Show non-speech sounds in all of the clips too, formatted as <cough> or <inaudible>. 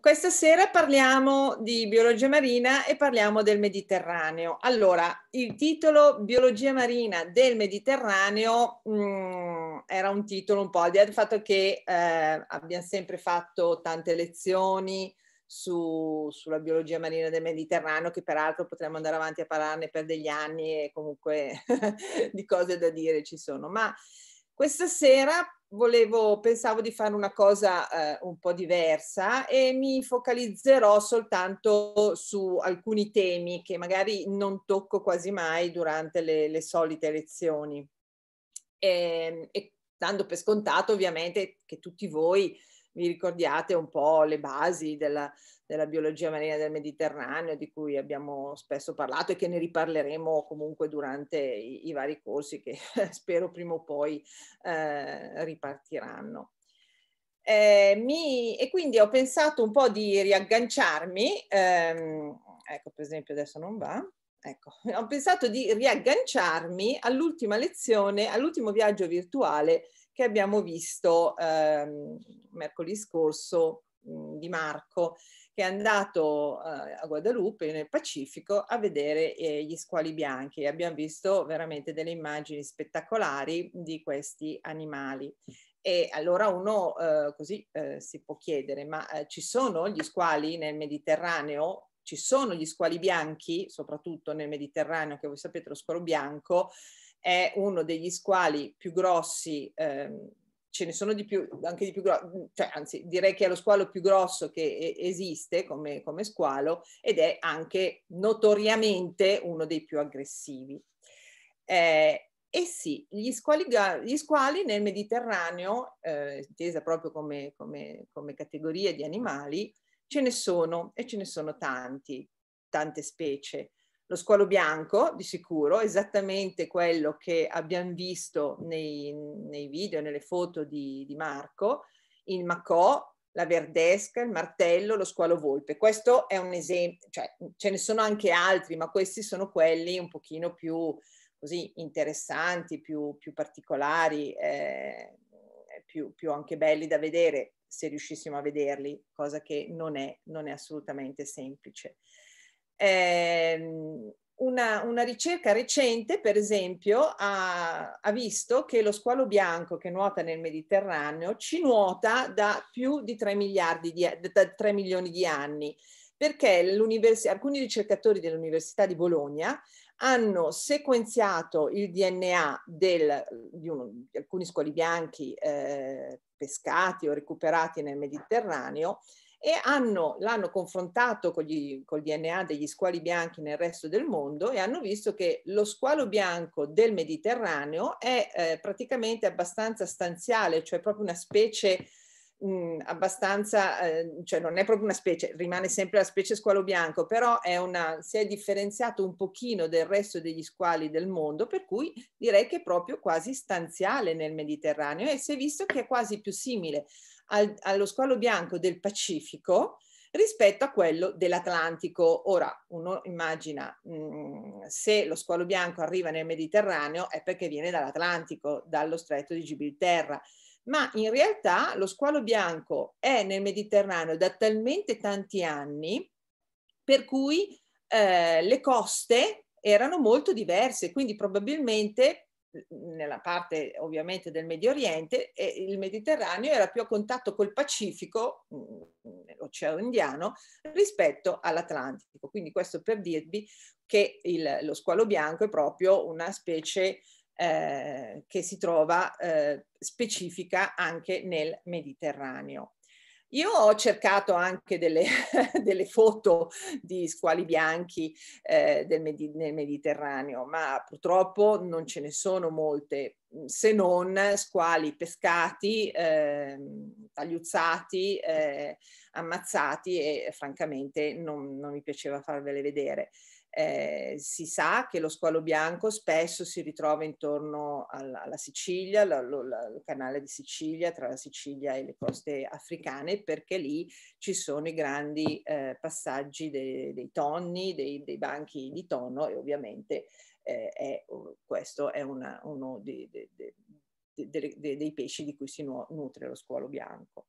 Questa sera parliamo di biologia marina e parliamo del Mediterraneo. Allora, il titolo Biologia marina del Mediterraneo mh, mm, era un titolo un po' al di là del fatto che eh, abbiamo sempre fatto tante lezioni su, sulla biologia marina del Mediterraneo, che peraltro potremmo andare avanti a parlarne per degli anni e comunque <laughs> di cose da dire ci sono. Ma questa sera volevo, pensavo di fare una cosa eh, un po' diversa e mi focalizzerò soltanto su alcuni temi che magari non tocco quasi mai durante le, le solite lezioni. E, ehm, e dando per scontato ovviamente che tutti voi vi ricordiate un po' le basi della, della biologia marina del Mediterraneo di cui abbiamo spesso parlato e che ne riparleremo comunque durante i, i vari corsi che <laughs> spero prima o poi eh, ripartiranno. Eh, mi, e quindi ho pensato un po' di riagganciarmi, ehm, ecco per esempio adesso non va, ecco, <laughs> ho pensato di riagganciarmi all'ultima lezione, all'ultimo viaggio virtuale che abbiamo visto ehm, mercoledì scorso mm, di Marco, che è andato eh, a Guadalupe nel Pacifico a vedere eh, gli squali bianchi. Abbiamo visto veramente delle immagini spettacolari di questi animali. E allora uno eh, così eh, si può chiedere, ma eh, ci sono gli squali nel Mediterraneo? Ci sono gli squali bianchi, soprattutto nel Mediterraneo, che voi sapete lo squalo bianco è uno degli squali più grossi, ehm, ce ne sono di più, anche di più grossi, cioè, anzi direi che è lo squalo più grosso che esiste come, come squalo ed è anche notoriamente uno dei più aggressivi. Eh, e sì, gli squali, gli squali nel Mediterraneo, eh, intesa proprio come, come, come categoria di animali, ce ne sono e ce ne sono tanti, tante specie lo squalo bianco di sicuro, esattamente quello che abbiamo visto nei, nei video, nelle foto di, di Marco, il macò, la verdesca, il martello, lo squalo volpe. Questo è un esempio, cioè ce ne sono anche altri, ma questi sono quelli un pochino più così interessanti, più, più particolari, eh, più, più, anche belli da vedere se riuscissimo a vederli, cosa che non è, non è assolutamente semplice. Eh, una, una, ricerca recente, per esempio, ha, ha, visto che lo squalo bianco che nuota nel Mediterraneo ci nuota da più di 3, miliardi di, da 3 milioni di anni, perché alcuni ricercatori dell'Università di Bologna hanno sequenziato il DNA del, di, uno, di, alcuni squali bianchi eh, pescati o recuperati nel Mediterraneo e hanno, l'hanno confrontato con gli, col DNA degli squali bianchi nel resto del mondo e hanno visto che lo squalo bianco del Mediterraneo è eh, praticamente abbastanza stanziale, cioè proprio una specie mh, abbastanza, eh, cioè non è proprio una specie, rimane sempre la specie squalo bianco, però è una, si è differenziato un pochino del resto degli squali del mondo, per cui direi che è proprio quasi stanziale nel Mediterraneo e si è visto che è quasi più simile al, allo squalo bianco del Pacifico rispetto a quello dell'Atlantico. Ora uno immagina mh, mm, se lo squalo bianco arriva nel Mediterraneo è perché viene dall'Atlantico, dallo stretto di Gibilterra, ma in realtà lo squalo bianco è nel Mediterraneo da talmente tanti anni per cui eh, le coste erano molto diverse, quindi probabilmente nella parte ovviamente del Medio Oriente e il Mediterraneo era più a contatto col Pacifico, mm, l'Oceano Indiano, rispetto all'Atlantico. Quindi questo per dirvi che il, lo squalo bianco è proprio una specie eh, che si trova eh, specifica anche nel Mediterraneo. Io ho cercato anche delle, <laughs> delle foto di squali bianchi eh, Medi- nel Mediterraneo, ma purtroppo non ce ne sono molte, mm, se non squali pescati, eh, tagliuzzati, eh, ammazzati e francamente non, non mi piaceva farvele vedere. Eh, si sa che lo squalo bianco spesso si ritrova intorno alla, alla Sicilia, al canale di Sicilia, tra la Sicilia e le coste africane, perché lì ci sono i grandi eh, passaggi dei, dei tonni, dei, dei, banchi di tonno e ovviamente eh, è, uh, questo è una, uno di, de, de, de, dei pesci di cui si nutre lo squalo bianco.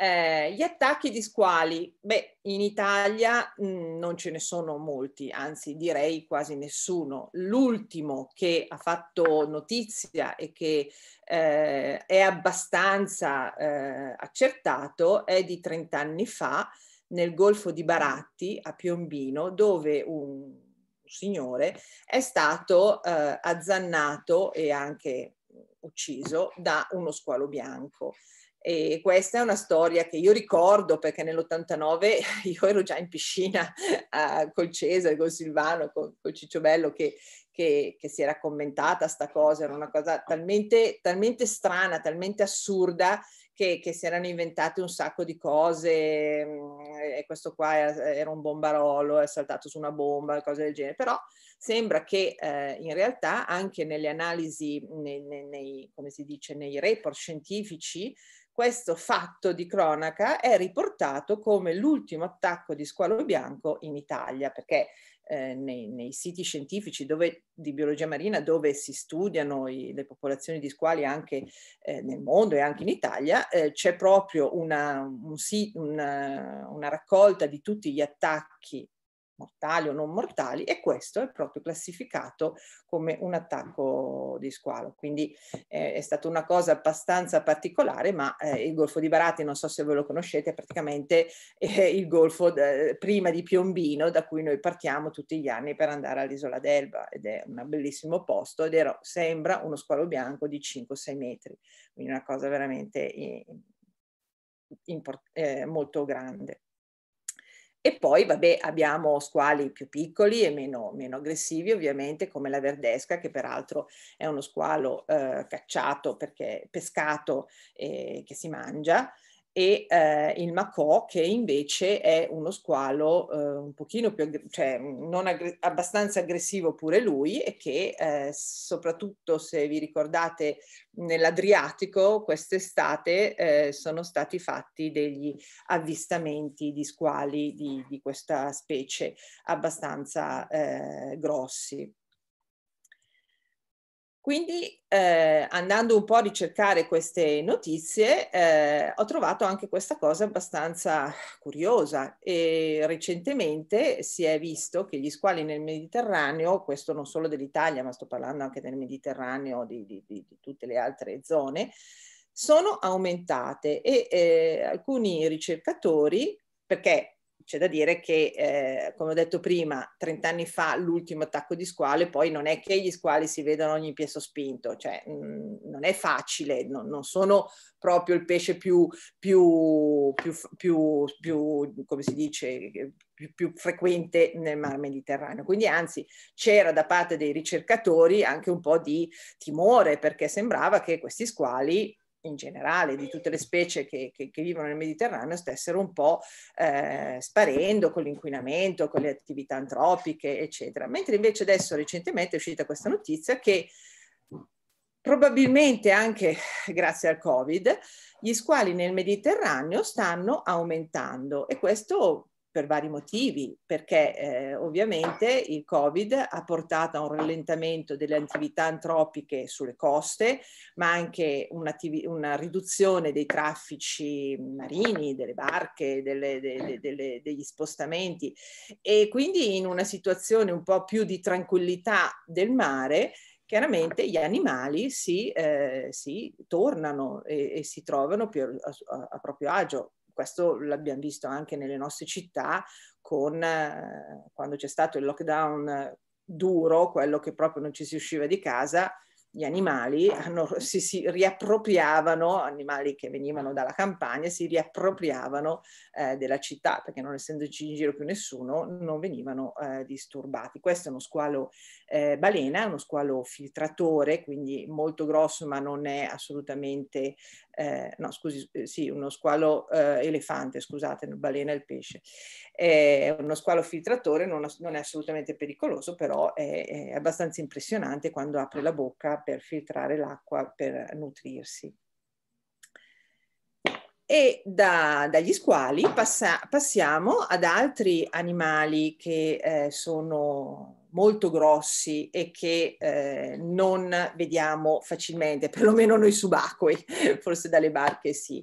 Eh, gli attacchi di squali, beh, in Italia mh, mm, non ce ne sono molti, anzi direi quasi nessuno. L'ultimo che ha fatto notizia e che eh, è abbastanza eh, accertato è di 30 anni fa nel Golfo di Baratti a Piombino, dove un signore è stato eh, azzannato e anche ucciso da uno squalo bianco. E questa è una storia che io ricordo perché nell'89 <laughs> io ero già in piscina uh, <laughs> col Cesare, con Silvano, con, col Cicciobello che, che, che, si era commentata sta cosa, era una cosa talmente, talmente strana, talmente assurda che, che, si erano inventate un sacco di cose mm, e questo qua era, era, un bombarolo, è saltato su una bomba, cose del genere, però sembra che eh, in realtà anche nelle analisi, nei, nei, nei, come si dice, nei report scientifici questo fatto di cronaca è riportato come l'ultimo attacco di squalo bianco in Italia, perché eh, nei, nei, siti scientifici dove, di biologia marina dove si studiano i, le popolazioni di squali anche eh, nel mondo e anche in Italia, eh, c'è proprio una, un, una, una raccolta di tutti gli attacchi mortali o non mortali e questo è proprio classificato come un attacco di squalo. Quindi eh, è stata una cosa abbastanza particolare, ma eh, il Golfo di Barati, non so se ve lo conoscete, è praticamente eh, il golfo eh, prima di Piombino da cui noi partiamo tutti gli anni per andare all'isola d'Elba ed è un bellissimo posto ed era, sembra uno squalo bianco di 5-6 metri, quindi una cosa veramente... In, eh, in, eh, molto grande. E poi, vabbè, abbiamo squali più piccoli e meno, meno aggressivi, ovviamente, come la verdesca, che peraltro è uno squalo eh, cacciato perché pescato eh, che si mangia e eh, il Macò che invece è uno squalo eh, un pochino più, aggr- cioè non aggr- abbastanza aggressivo pure lui e che eh, soprattutto se vi ricordate nell'Adriatico quest'estate eh, sono stati fatti degli avvistamenti di squali di, di questa specie abbastanza eh, grossi. Quindi eh, andando un po' a ricercare queste notizie eh, ho trovato anche questa cosa abbastanza curiosa e recentemente si è visto che gli squali nel Mediterraneo, questo non solo dell'Italia ma sto parlando anche del Mediterraneo, di, di, di, di tutte le altre zone, sono aumentate e eh, alcuni ricercatori, perché c'è da dire che, eh, come ho detto prima, 30 anni fa l'ultimo attacco di squale, poi non è che gli squali si vedono ogni pie sospinto, cioè mh, mm, non è facile, no, non sono proprio il pesce più, più, più, più, più come si dice, più, più, frequente nel Mar Mediterraneo. Quindi anzi c'era da parte dei ricercatori anche un po' di timore perché sembrava che questi squali in generale di tutte le specie che, che, che vivono nel Mediterraneo stessero un po' eh, sparendo con l'inquinamento, con le attività antropiche, eccetera. Mentre invece adesso recentemente è uscita questa notizia che probabilmente anche <laughs> grazie al Covid, gli squali nel Mediterraneo stanno aumentando e questo per vari motivi, perché eh, ovviamente il Covid ha portato a un rallentamento delle attività antropiche sulle coste, ma anche una riduzione dei traffici marini, delle barche, delle, delle, delle, degli spostamenti e quindi in una situazione un po' più di tranquillità del mare chiaramente gli animali si, eh, si tornano e, e, si trovano più a, a, a proprio agio questo l'abbiamo visto anche nelle nostre città con eh, quando c'è stato il lockdown duro, quello che proprio non ci si usciva di casa, gli animali hanno, <laughs> si, si, riappropriavano, animali che venivano dalla campagna, si riappropriavano eh, della città perché non essendoci in giro più nessuno non venivano eh, disturbati. Questo è uno squalo eh, balena, uno squalo filtratore, quindi molto grosso ma non è assolutamente eh, no scusi, eh, sì, uno squalo eh, elefante, scusate, balena il pesce. È eh, uno squalo filtratore, non, non è assolutamente pericoloso, però è, è abbastanza impressionante quando apre la bocca per filtrare l'acqua, per nutrirsi e da, dagli squali passa, passiamo ad altri animali che eh, sono molto grossi e che eh, non vediamo facilmente, <laughs> perlomeno noi subacquei, <laughs> forse dalle barche sì,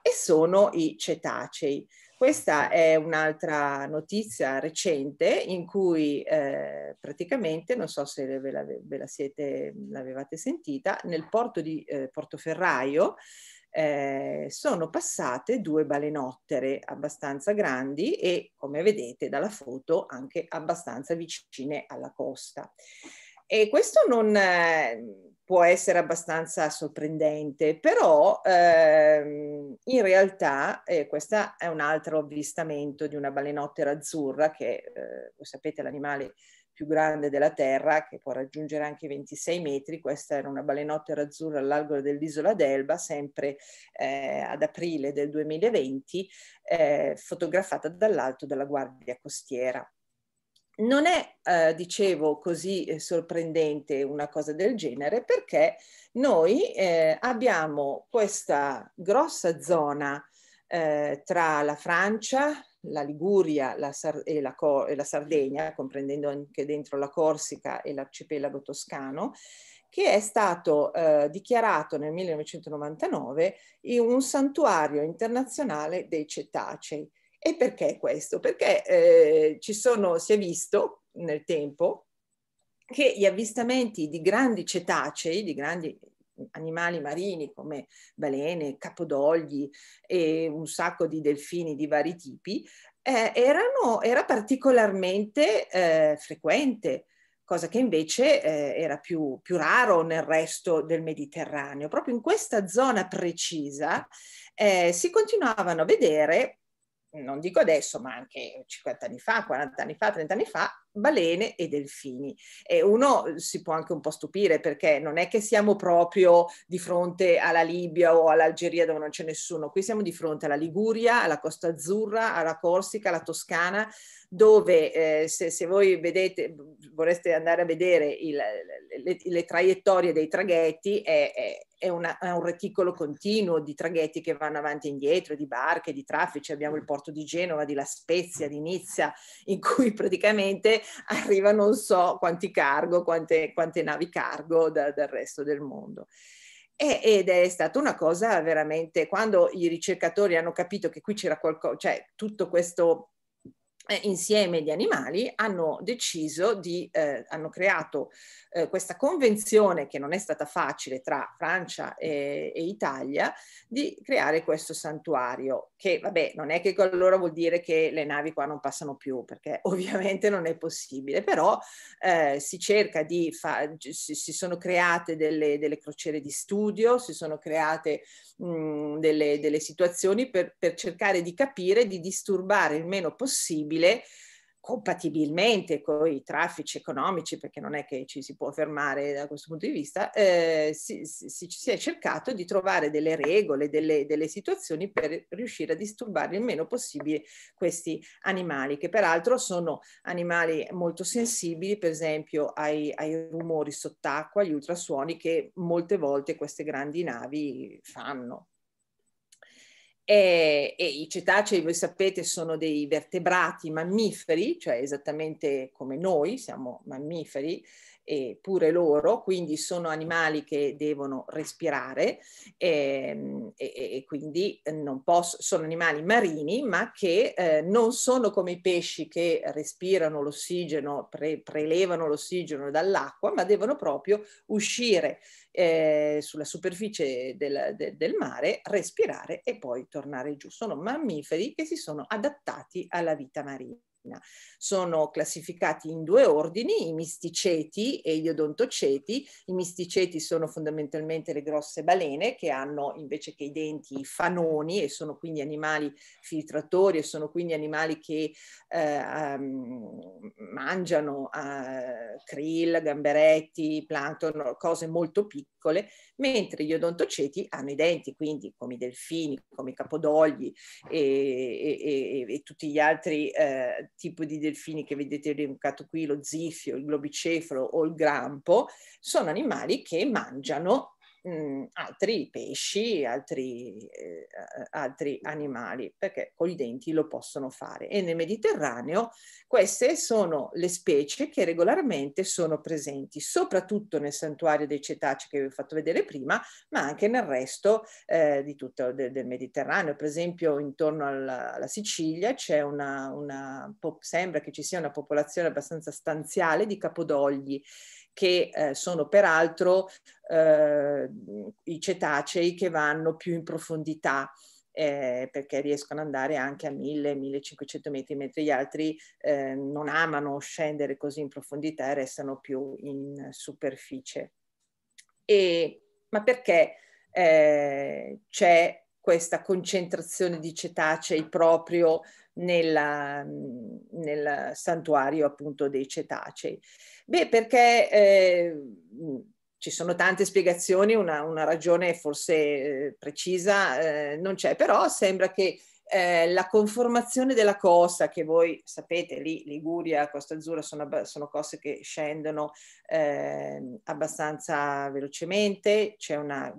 e sono i cetacei. Questa è un'altra notizia recente in cui eh, praticamente, non so se ve la, ve la siete, l'avevate sentita, nel porto di eh, Portoferraio eh, sono passate due balenottere abbastanza grandi e come vedete dalla foto anche abbastanza vicine alla costa. E questo non eh, può essere abbastanza sorprendente, però ehm, in realtà eh, questo è un altro avvistamento di una balenottera azzurra che, eh, lo sapete, l'animale più grande della Terra, che può raggiungere anche 26 metri. Questa era una balenottera azzurra all'albero dell'isola d'Elba, sempre eh, ad aprile del 2020, eh, fotografata dall'alto della Guardia Costiera. Non è, eh, dicevo, così eh, sorprendente una cosa del genere perché noi eh, abbiamo questa grossa zona eh, tra la Francia, la Liguria la e, la e, la Sardegna, comprendendo anche dentro la Corsica e l'arcipelago toscano, che è stato eh, dichiarato nel 1999 un santuario internazionale dei cetacei. E perché questo? Perché eh, sono, si è visto nel tempo che gli avvistamenti di grandi cetacei, di grandi animali marini come balene, capodogli e un sacco di delfini di vari tipi, eh, erano, era particolarmente eh, frequente cosa che invece eh, era più, più, raro nel resto del Mediterraneo. Proprio in questa zona precisa eh, si continuavano a vedere, non dico adesso, ma anche 50 anni fa, 40 anni fa, 30 anni fa, balene e delfini. E uno eh, si può anche un po' stupire perché non è che siamo proprio di fronte alla Libia o all'Algeria dove non c'è nessuno, qui siamo di fronte alla Liguria, alla Costa Azzurra, alla Corsica, alla Toscana, dove eh, se, se, voi vedete, vorreste andare a vedere il, le, le, traiettorie dei traghetti, è, è è, una, è, un reticolo continuo di traghetti che vanno avanti e indietro, di barche, di traffici. Abbiamo il porto di Genova, di La Spezia, di Nizza, in cui praticamente arriva non so quanti cargo, quante, quante navi cargo da, dal resto del mondo. E, ed è stata una cosa veramente, quando i ricercatori hanno capito che qui c'era qualcosa, cioè tutto questo eh, insieme di animali hanno deciso di, eh, hanno creato eh, questa convenzione che non è stata facile tra Francia e, e, Italia di creare questo santuario che vabbè non è che allora vuol dire che le navi qua non passano più perché <laughs> ovviamente non è possibile però eh, si cerca di fare si, si, sono create delle, delle, crociere di studio si sono create mh, delle, delle situazioni per, per cercare di capire di disturbare il meno possibile possibile, compatibilmente con i traffici economici, perché non è che ci si può fermare da questo punto di vista, eh, si, si, si, è cercato di trovare delle regole, delle, delle, situazioni per riuscire a disturbare il meno possibile questi animali, che peraltro sono animali molto sensibili, per esempio ai, ai rumori sott'acqua, agli ultrasuoni che molte volte queste grandi navi fanno. E, eh, e, I cetacei, voi sapete, sono dei vertebrati mammiferi, cioè esattamente come noi, siamo mammiferi, eh, pure loro, quindi sono certo. animali che devono respirare ehm, e, e, e quindi posso, sono animali marini ma che eh, non sono come i pesci che respirano l'ossigeno, pre, prelevano l'ossigeno dall'acqua, ma devono proprio uscire eh, sulla superficie del, de, del mare, respirare e poi tornare giù. Sono mammiferi che si sono adattati alla vita marina. Latina. Sono classificati in due ordini, i misticeti e gli odontoceti. I misticeti sono fondamentalmente le grosse balene che hanno invece che i denti i fanoni e sono quindi animali filtratori e sono quindi animali che eh, um, mangiano eh, krill, gamberetti, plancton, cose molto piccole piccole, mentre gli odontoceti hanno i denti, quindi come i delfini, come i capodogli e, e, e, e tutti gli altri eh, tipi di delfini che vedete elencato qui, lo zifio, il globicefalo o il grampo, sono animali che mangiano mh, mhmm, altri pesci, altri, eh, altri, animali, perché con i denti lo possono fare. E nel Mediterraneo queste sono le specie che regolarmente sono presenti, soprattutto nel santuario dei cetacei che vi ho fatto vedere prima, ma anche nel resto eh, di tutto del, del, Mediterraneo. Per esempio intorno alla, alla Sicilia c'è una, una, sembra che ci sia una popolazione abbastanza stanziale di capodogli che eh, sono peraltro eh, i cetacei che vanno più in profondità. Eh, perché riescono ad andare anche a 1000-1500 metri, mentre gli altri eh, non amano scendere così in profondità e restano più in superficie. E, ma perché eh, c'è questa concentrazione di cetacei proprio nella, nel santuario appunto dei cetacei? Beh, perché eh, ci sono tante spiegazioni, una, una ragione forse eh, precisa eh, non c'è, però sembra che eh, la conformazione della costa, che voi sapete lì, Liguria, Costa Azzurra, sono, sono coste che scendono eh, abbastanza velocemente, c'è una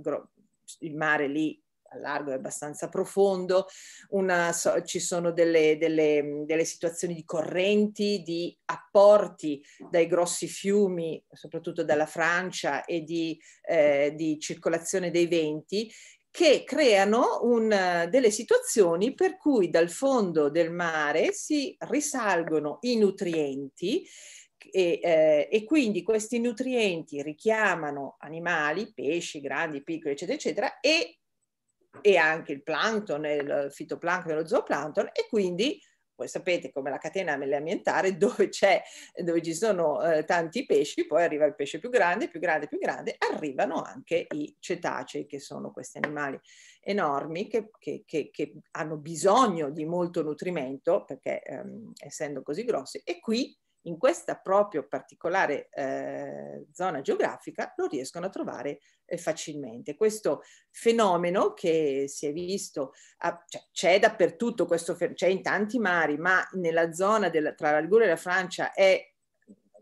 il mare lì a largo e abbastanza profondo, una, so, ci sono delle, delle, delle, situazioni di correnti, di apporti dai grossi fiumi, soprattutto dalla Francia, e di, eh, di circolazione dei venti che creano un, delle situazioni per cui dal fondo del mare si risalgono i nutrienti e, eh, e, quindi questi nutrienti richiamano animali, pesci, grandi, piccoli, eccetera, eccetera, e e anche il plancton, il fitoplancton e lo zooplancton e quindi voi sapete come la catena ambientare, <laughs> dove, dove ci sono eh, tanti pesci, poi arriva il pesce più grande, più grande, più grande, arrivano anche i cetacei, che sono questi animali enormi che, che, che, che hanno bisogno di molto nutrimento, perché ehm, essendo così grossi, e qui in questa proprio particolare eh, zona geografica lo riescono a trovare eh, facilmente. Questo fenomeno che si è visto, a, cioè, c'è dappertutto, questo, c'è in tanti mari, ma nella zona della, tra la Liguria e la Francia è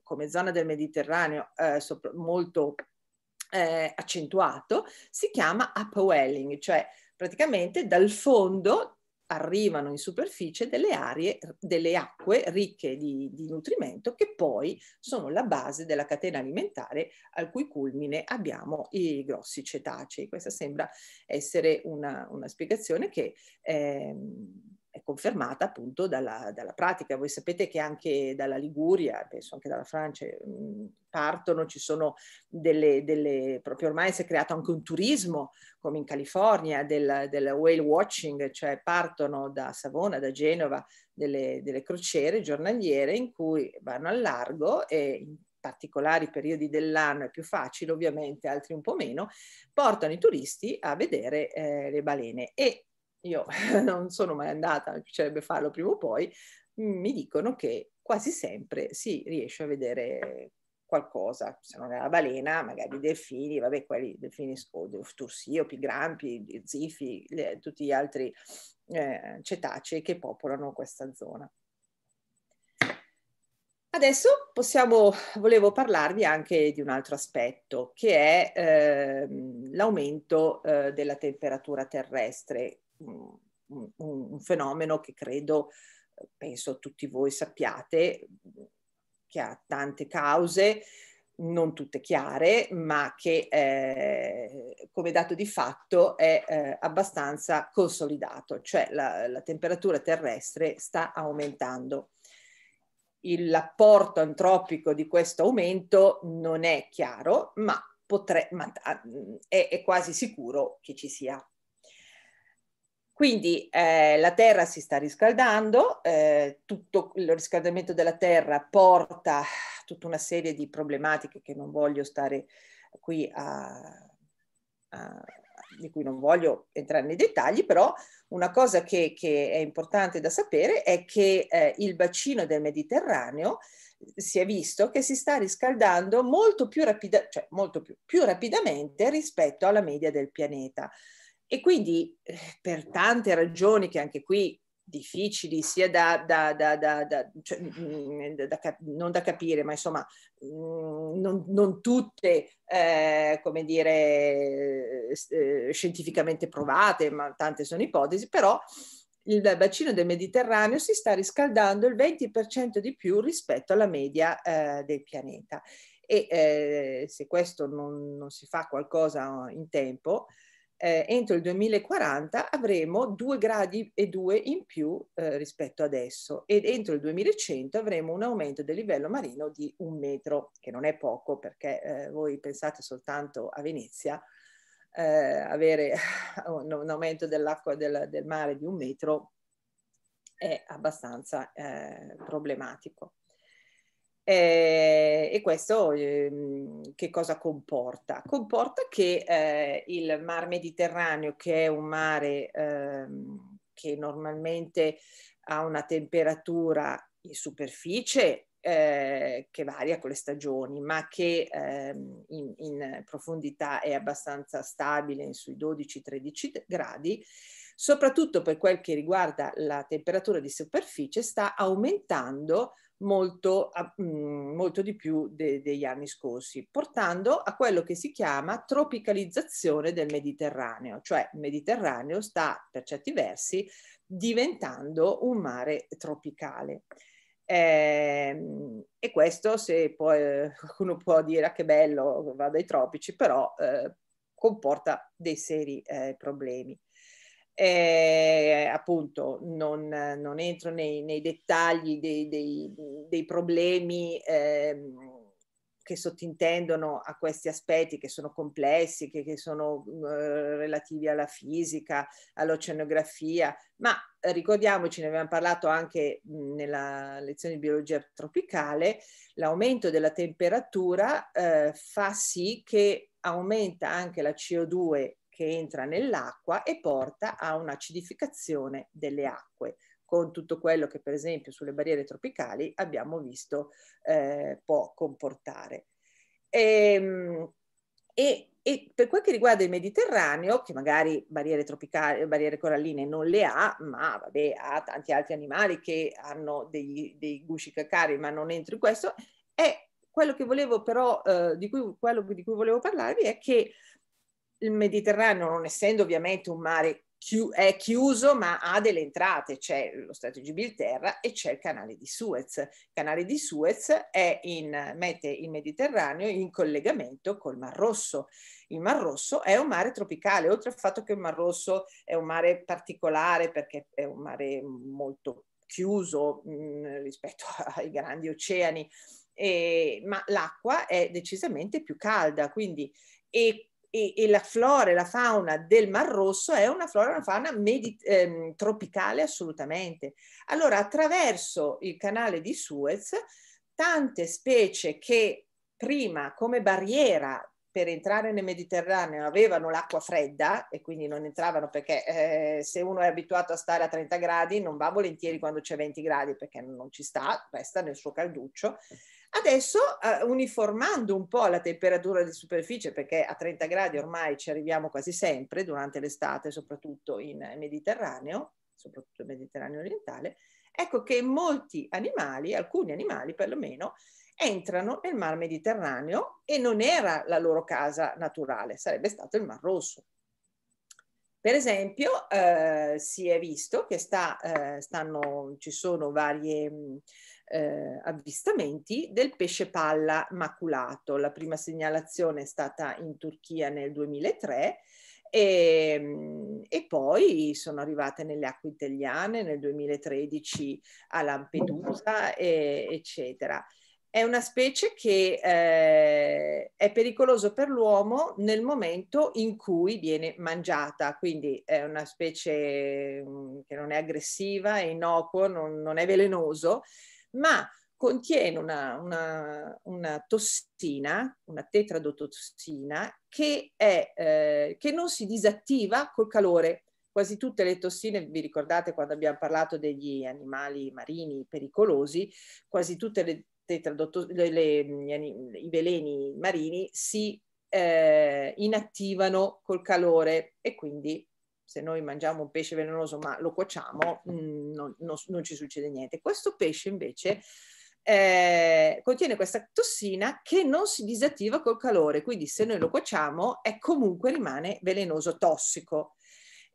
come zona del Mediterraneo eh, sopra, molto eh, accentuato, si chiama upwelling, cioè praticamente dal fondo arrivano in superficie delle, aree, delle acque ricche di, di nutrimento che poi sono la base della catena alimentare al cui culmine abbiamo i grossi cetacei. Questa sembra essere una, una spiegazione che... eh, è confermata appunto dalla, dalla, pratica. Voi sapete che anche dalla Liguria, penso anche dalla Francia, mm, partono, ci sono delle, delle proprio ormai si è creato anche un turismo, come in California, del, del whale watching, cioè partono da Savona, da Genova, delle, delle crociere giornaliere in cui vanno al largo e in particolari periodi dell'anno è più facile, ovviamente altri un po' meno, portano i turisti a vedere eh, le balene e io <laughs> non sono mai andata, mi piacerebbe farlo prima o poi, mm, mi dicono che quasi sempre si riesce a vedere qualcosa, se non è la balena, magari i delfini, vabbè, quelli delfini o tursio, pigrampi, zifi, le, eh, tutti gli altri eh, cetacei che popolano questa zona. Adesso possiamo, volevo parlarvi anche di un altro aspetto, che è eh, l'aumento eh, della temperatura terrestre, un, un fenomeno che credo, penso tutti voi sappiate, che ha tante cause, non tutte chiare, ma che eh, come dato di fatto è eh, abbastanza consolidato, cioè la, la, temperatura terrestre sta aumentando. l'apporto antropico di questo aumento non è chiaro, ma, potre, ma ah, è, è quasi sicuro che ci sia. Quindi eh, la terra si sta riscaldando, eh, tutto il riscaldamento della terra porta tutta una serie di problematiche che non voglio stare qui a, a di cui non voglio entrare nei dettagli, però una cosa che, che è importante da sapere è che eh, il bacino del Mediterraneo eh, si è visto che si sta riscaldando molto più, rapida, cioè molto più, più rapidamente rispetto alla media del pianeta. E quindi eh, per tante ragioni che anche qui difficili sia da, da, da, da cioè, mm, non da capire, ma insomma mm, non, non tutte, eh, come dire, eh, scientificamente provate, ma tante sono ipotesi, però il bacino del Mediterraneo si sta riscaldando il 20% di più rispetto alla media eh, del pianeta. E eh, se questo non, non, si fa qualcosa in tempo, eh, entro il 2040 avremo 2 gradi e 2 in più eh, rispetto adesso e entro il 2100 avremo un aumento del livello marino di un metro, che non è poco perché eh, voi pensate soltanto a Venezia, eh, avere <laughs> un, un aumento dell'acqua del, del, mare di un metro è abbastanza eh, problematico. Eh, e questo eh, che cosa comporta? Comporta che eh, il Mar Mediterraneo, che è un mare ehm, che normalmente ha una temperatura in superficie eh, che varia con le stagioni, ma che ehm, in, in profondità è abbastanza stabile sui 12-13 gradi, soprattutto per quel che riguarda la temperatura di superficie, sta aumentando molto, mm, molto di più de, degli anni scorsi, portando a quello che si chiama tropicalizzazione del Mediterraneo, cioè il Mediterraneo sta per certi versi diventando un mare tropicale. Eh, e questo se poi eh, qualcuno può dire ah, che bello, vado ai tropici, però eh, comporta dei seri eh, problemi. Eh, appunto non, non entro nei, nei, dettagli dei, dei, dei problemi eh, che sottintendono a questi aspetti che sono complessi, che, che sono mm, eh, relativi alla fisica, all'oceanografia, ma eh, ricordiamoci, ne abbiamo parlato anche mh, mm, nella lezione di biologia tropicale, l'aumento della temperatura eh, fa sì che aumenta anche la CO2 che entra nell'acqua e porta a un'acidificazione delle acque, con tutto quello che per esempio sulle barriere tropicali abbiamo visto eh, può comportare. E, ehm, e, e, per quel che riguarda il Mediterraneo, che magari barriere, tropicali, barriere coralline non le ha, ma vabbè, ha tanti altri animali che hanno dei, dei gusci cacari, ma non entro in questo, è quello che volevo però, eh, di, cui, quello di cui volevo parlarvi è che il Mediterraneo, non essendo ovviamente un mare chi- è chiuso, ma ha delle entrate, c'è lo Stato di Gibilterra e c'è il canale di Suez. Il canale di Suez in, mette il Mediterraneo in collegamento col Mar Rosso. Il Mar Rosso è un mare tropicale, oltre al fatto che il Mar Rosso è un mare particolare perché è un mare molto chiuso mh, mm, rispetto <laughs> ai grandi oceani, e, ma l'acqua è decisamente più calda, quindi e e, e la flora e la fauna del Mar Rosso è una flora e una fauna medi- ehm, tropicale assolutamente. Allora, attraverso il canale di Suez, tante specie che prima come barriera per entrare nel Mediterraneo avevano l'acqua fredda e quindi non entravano perché eh, se uno è abituato a stare a 30 gradi non va volentieri quando c'è 20 gradi perché non ci sta, resta nel suo calduccio. Adesso eh, uniformando un po' la temperatura di superficie, perché a 30 gradi ormai ci arriviamo quasi sempre, durante l'estate soprattutto in Mediterraneo, soprattutto in Mediterraneo orientale, ecco che molti animali, alcuni animali perlomeno, entrano nel mar Mediterraneo e non era la loro casa naturale, sarebbe stato il Mar Rosso. Per esempio, eh, si è visto che sta, eh, stanno, ci sono varie, eh, avvistamenti del pesce palla maculato. La prima segnalazione è stata in Turchia nel 2003 e, ehm, e, poi sono arrivate nelle acque italiane nel 2013 a Lampedusa, e, eccetera. È una specie che eh, è pericolosa per l'uomo nel momento in cui viene mangiata, quindi è una specie mm, che non è aggressiva, è innocuo, non, non è velenoso, ma contiene una, una, una tossina, una tetradotossina, che, è, eh, che non si disattiva col calore. Quasi tutte le tossine, vi ricordate quando abbiamo parlato degli animali marini pericolosi, quasi tutte le le, le, i veleni marini si eh, inattivano col calore e quindi se noi mangiamo un pesce velenoso ma lo cuociamo, mh, mm, non, non, non, ci succede niente. Questo pesce invece eh, contiene questa tossina che non si disattiva col calore, quindi se noi lo cuociamo è comunque rimane velenoso tossico.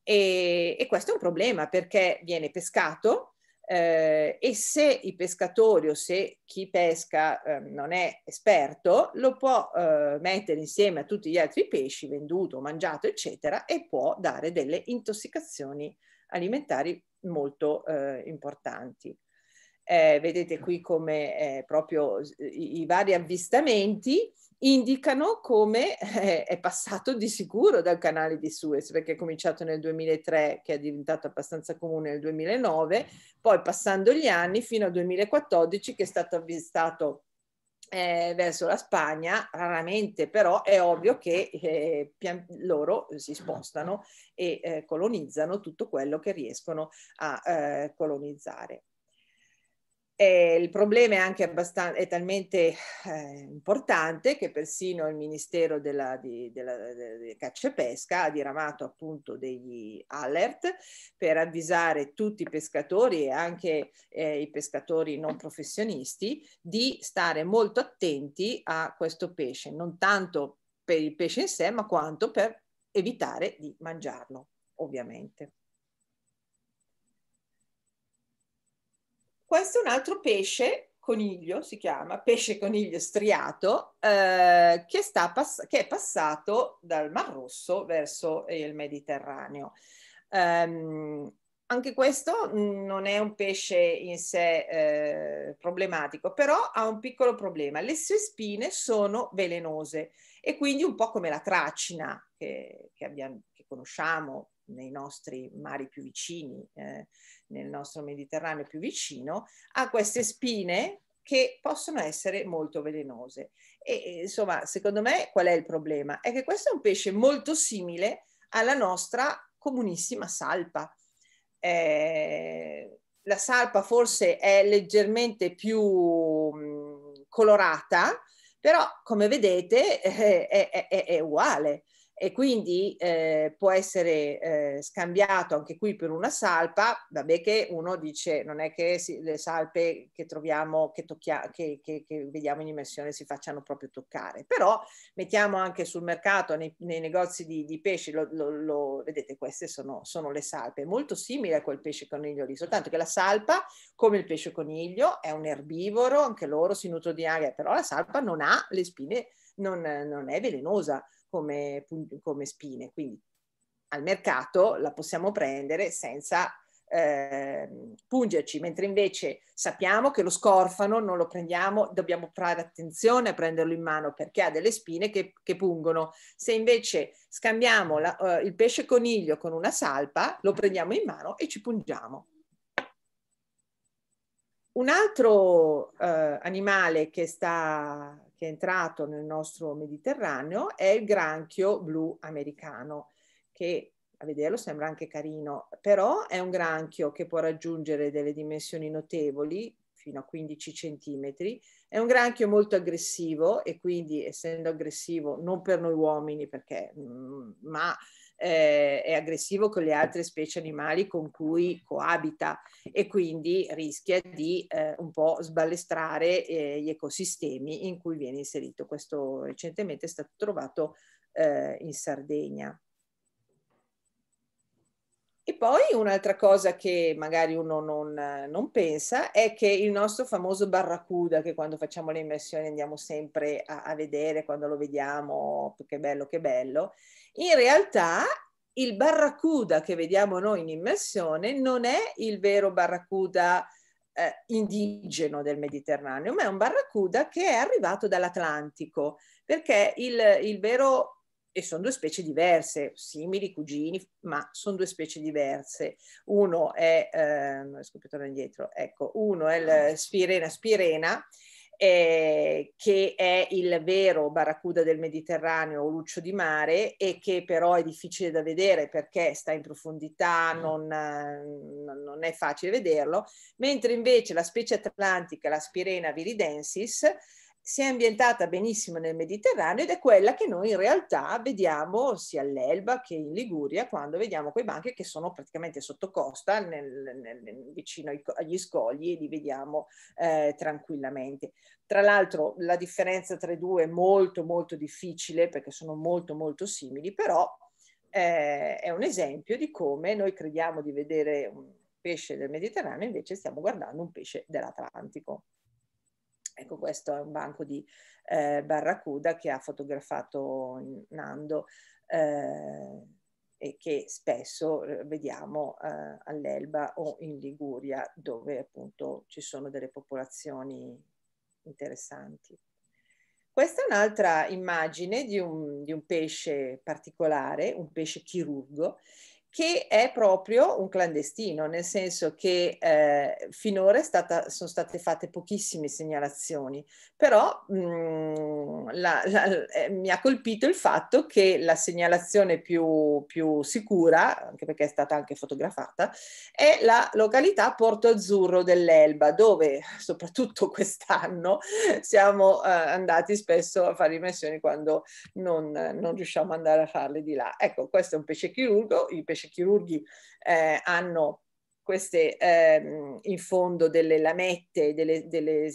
E, e questo è un problema perché viene pescato, eh, e se i pescatori o se chi pesca eh, non è esperto lo può eh, mettere insieme a tutti gli altri pesci venduto, mangiato eccetera e può dare delle intossicazioni alimentari molto eh, importanti. Eh, vedete qui come eh, proprio i, i, vari avvistamenti indicano come eh, è passato di sicuro dal canale di Suez, perché è cominciato nel 2003, che è diventato abbastanza comune nel 2009, poi passando gli anni fino al 2014 che è stato avvistato eh, verso la Spagna, raramente però è ovvio che eh, pian- loro si spostano e eh, colonizzano tutto quello che riescono a eh, colonizzare. Eh, il problema è anche abbastanza, è talmente eh, importante che persino il Ministero della, di, della, della Caccia e Pesca ha diramato appunto degli alert per avvisare tutti i pescatori e anche eh, i pescatori non professionisti di stare molto attenti a questo pesce, non tanto per il pesce in sé, ma quanto per evitare di mangiarlo, ovviamente. Questo è un altro pesce, coniglio si chiama, pesce coniglio striato, eh, che, pass- che, è passato dal Mar Rosso verso il Mediterraneo. Um, anche questo non è un pesce in sé eh, problematico, però ha un piccolo problema. Le sue spine sono velenose e quindi un po' come la tracina che, che, abbiamo, che conosciamo nei nostri mari più vicini, eh, nel nostro Mediterraneo più vicino, ha queste spine che possono essere molto velenose. E eh, insomma, secondo me qual è il problema? È che questo è un pesce molto simile alla nostra comunissima salpa. Eh, la salpa forse è leggermente più mh, mm, colorata, però come vedete eh, <laughs> è, è, è, uguale e quindi eh, può essere eh, scambiato anche qui per una salpa, vabbè che uno dice non è che si, le salpe che troviamo, che, tocchia, che, che, che, vediamo in immersione si facciano proprio toccare, però mettiamo anche sul mercato, nei, nei negozi di, di pesce, lo, lo, lo, vedete queste sono, sono le salpe, molto simili a quel pesce coniglio lì, soltanto che la salpa, come il pesce coniglio, è un erbivoro, anche loro si nutrono di aria, però la salpa non ha le spine, non, non è velenosa come, come spine. Quindi al mercato la possiamo prendere senza eh, pungerci, mentre invece sappiamo che lo scorfano non lo prendiamo, dobbiamo fare attenzione a prenderlo in mano perché ha delle spine che, che pungono. Se invece scambiamo la, uh, il pesce coniglio con una salpa, lo prendiamo in mano e ci pungiamo. Un altro eh, animale che, sta, che è entrato nel nostro Mediterraneo è il granchio blu americano, che a vederlo sembra anche carino, però è un granchio che può raggiungere delle dimensioni notevoli, fino a 15 centimetri. È un granchio molto aggressivo e quindi essendo aggressivo non per noi uomini perché, mm, ma eh, è aggressivo con le altre specie animali con cui coabita e quindi rischia di eh, un po' sballestrare eh, gli ecosistemi in cui viene inserito. Questo recentemente è stato trovato eh, in Sardegna. E poi un'altra cosa che magari uno non, non, pensa è che il nostro famoso barracuda, che quando facciamo le immersioni andiamo sempre a, a vedere, quando lo vediamo, che bello, che bello, in realtà il barracuda che vediamo noi in immersione non è il vero barracuda eh, indigeno del Mediterraneo, ma è un barracuda che è arrivato dall'Atlantico, perché il, il vero e sono due specie diverse, simili, cugini, ma sono due specie diverse. Uno è, eh, non riesco indietro, ecco, uno è il Spirena spirena, eh, che è il vero barracuda del Mediterraneo o luccio di mare e che però è difficile da vedere perché sta in profondità, mm. non, non è facile vederlo, mentre invece la specie atlantica, la Spirena viridensis, si è ambientata benissimo nel Mediterraneo ed è quella che noi in realtà vediamo sia all'Elba che in Liguria quando vediamo quei banchi che sono praticamente sotto costa, nel, nel, vicino agli scogli e li vediamo eh, tranquillamente. Tra l'altro la differenza tra i due è molto molto difficile perché sono molto molto simili, però eh, è un esempio di come noi crediamo di vedere un pesce del Mediterraneo, invece stiamo guardando un pesce dell'Atlantico. Ecco, questo è un banco di eh, Barracuda che ha fotografato Nando eh, e che spesso eh, vediamo eh, all'Elba o in Liguria, dove appunto ci sono delle popolazioni interessanti. Questa è un'altra immagine di un, di un pesce particolare, un pesce chirurgo, che è proprio un clandestino, nel senso che eh, finora stata, sono state fatte pochissime segnalazioni, però mh, mm, la, la, eh, mi ha colpito il fatto che la segnalazione più, più, sicura, anche perché è stata anche fotografata, è la località Porto Azzurro dell'Elba, dove soprattutto quest'anno siamo eh, andati spesso a fare immersioni quando non, non riusciamo ad andare a farle di là. Ecco, questo è un pesce chirurgo, il pesce chirurghi eh, hanno queste ehm, in fondo delle lamette, delle, delle,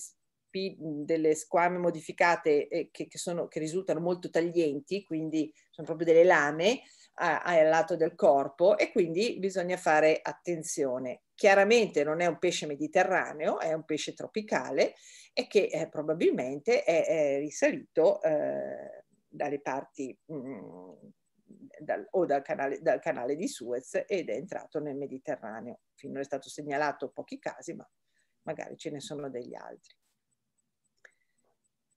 delle squame modificate eh, che, che, sono, che risultano molto taglienti, quindi sono proprio delle lame a, al lato del corpo e quindi bisogna fare attenzione. Chiaramente non è un pesce mediterraneo, è un pesce tropicale e che eh, probabilmente è, è risalito eh, dalle parti mh, mm, dal, o dal canale, dal canale di Suez ed è entrato nel Mediterraneo. Finora è stato segnalato pochi casi, ma magari ce ne sono degli altri.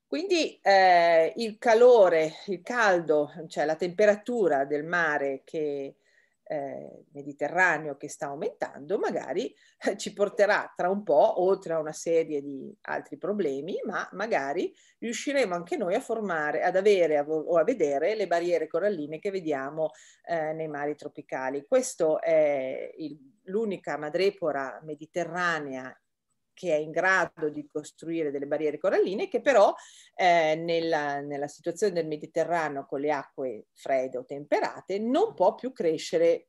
Quindi eh, il calore, il caldo, cioè la temperatura del mare che eh, mediterraneo che sta aumentando magari eh, ci porterà tra un po', oltre a una serie di altri problemi, ma magari riusciremo anche noi a formare, ad avere a o a vedere le barriere coralline che vediamo eh, nei mari tropicali. Questo è l'unica madrepora mediterranea che è in grado di costruire delle barriere coralline che però eh, nella, nella, situazione del Mediterraneo con le acque fredde o temperate non può più crescere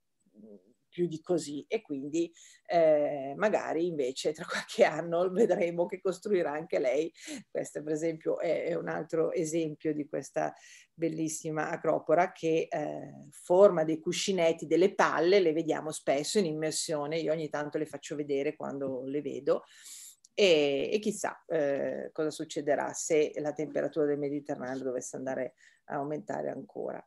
più di così e quindi eh, magari invece tra <laughs> qualche anno vedremo che costruirà anche lei. Questo per esempio è, è un altro esempio di questa bellissima acropora che eh, forma dei cuscinetti, delle palle, le vediamo spesso in immersione, io ogni tanto le faccio vedere quando le vedo. E, e, chissà eh, cosa succederà se la temperatura del Mediterraneo dovesse andare a aumentare ancora.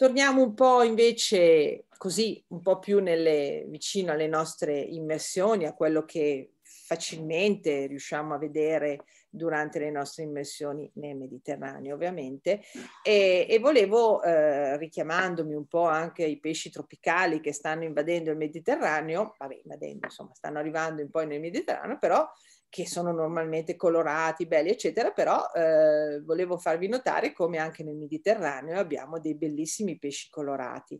Torniamo un po' invece così, un po' più nelle, vicino alle nostre immersioni, a quello che facilmente riusciamo a vedere durante le nostre immersioni nel Mediterraneo ovviamente e, e volevo eh, richiamandomi un po' anche ai pesci tropicali che stanno invadendo il Mediterraneo, vabbè invadendo insomma stanno arrivando un po' nel Mediterraneo però che sono normalmente colorati, belli, eccetera, però eh, volevo farvi notare come anche nel Mediterraneo abbiamo dei bellissimi pesci colorati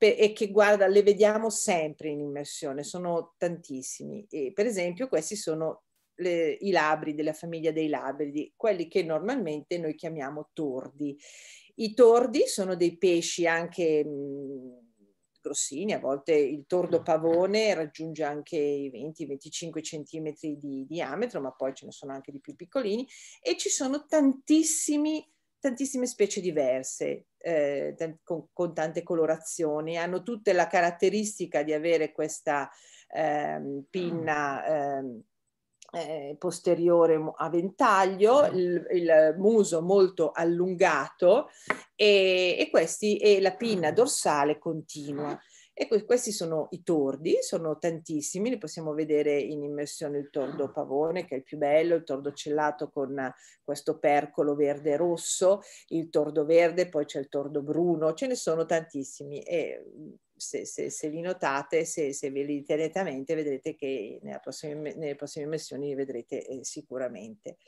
e che guarda, le vediamo sempre in immersione, sono tantissimi. E, per esempio questi sono le, i labri della famiglia dei labridi, quelli che normalmente noi chiamiamo tordi. I tordi sono dei pesci anche... Mh, grossini, a volte il tordo mm. pavone raggiunge anche i 20-25 cm di diametro, ma poi ce ne sono anche di più piccolini e ci sono tantissimi tantissime specie diverse, eh, con, con, tante colorazioni, hanno tutte la caratteristica di avere questa eh, pinna eh, eh, posteriore a ventaglio, il, il, muso molto allungato e, e, questi, e la pinna dorsale continua. E questi sono i tordi, sono tantissimi, li possiamo vedere in immersione il tordo pavone che è il più bello, il tordo cellato con questo percolo verde rosso, il tordo verde, poi c'è il tordo bruno, ce ne sono tantissimi e se, se, se li notate, se, se, ve li tenete a mente, vedrete che prossima, nelle prossime missioni li vedrete eh, sicuramente.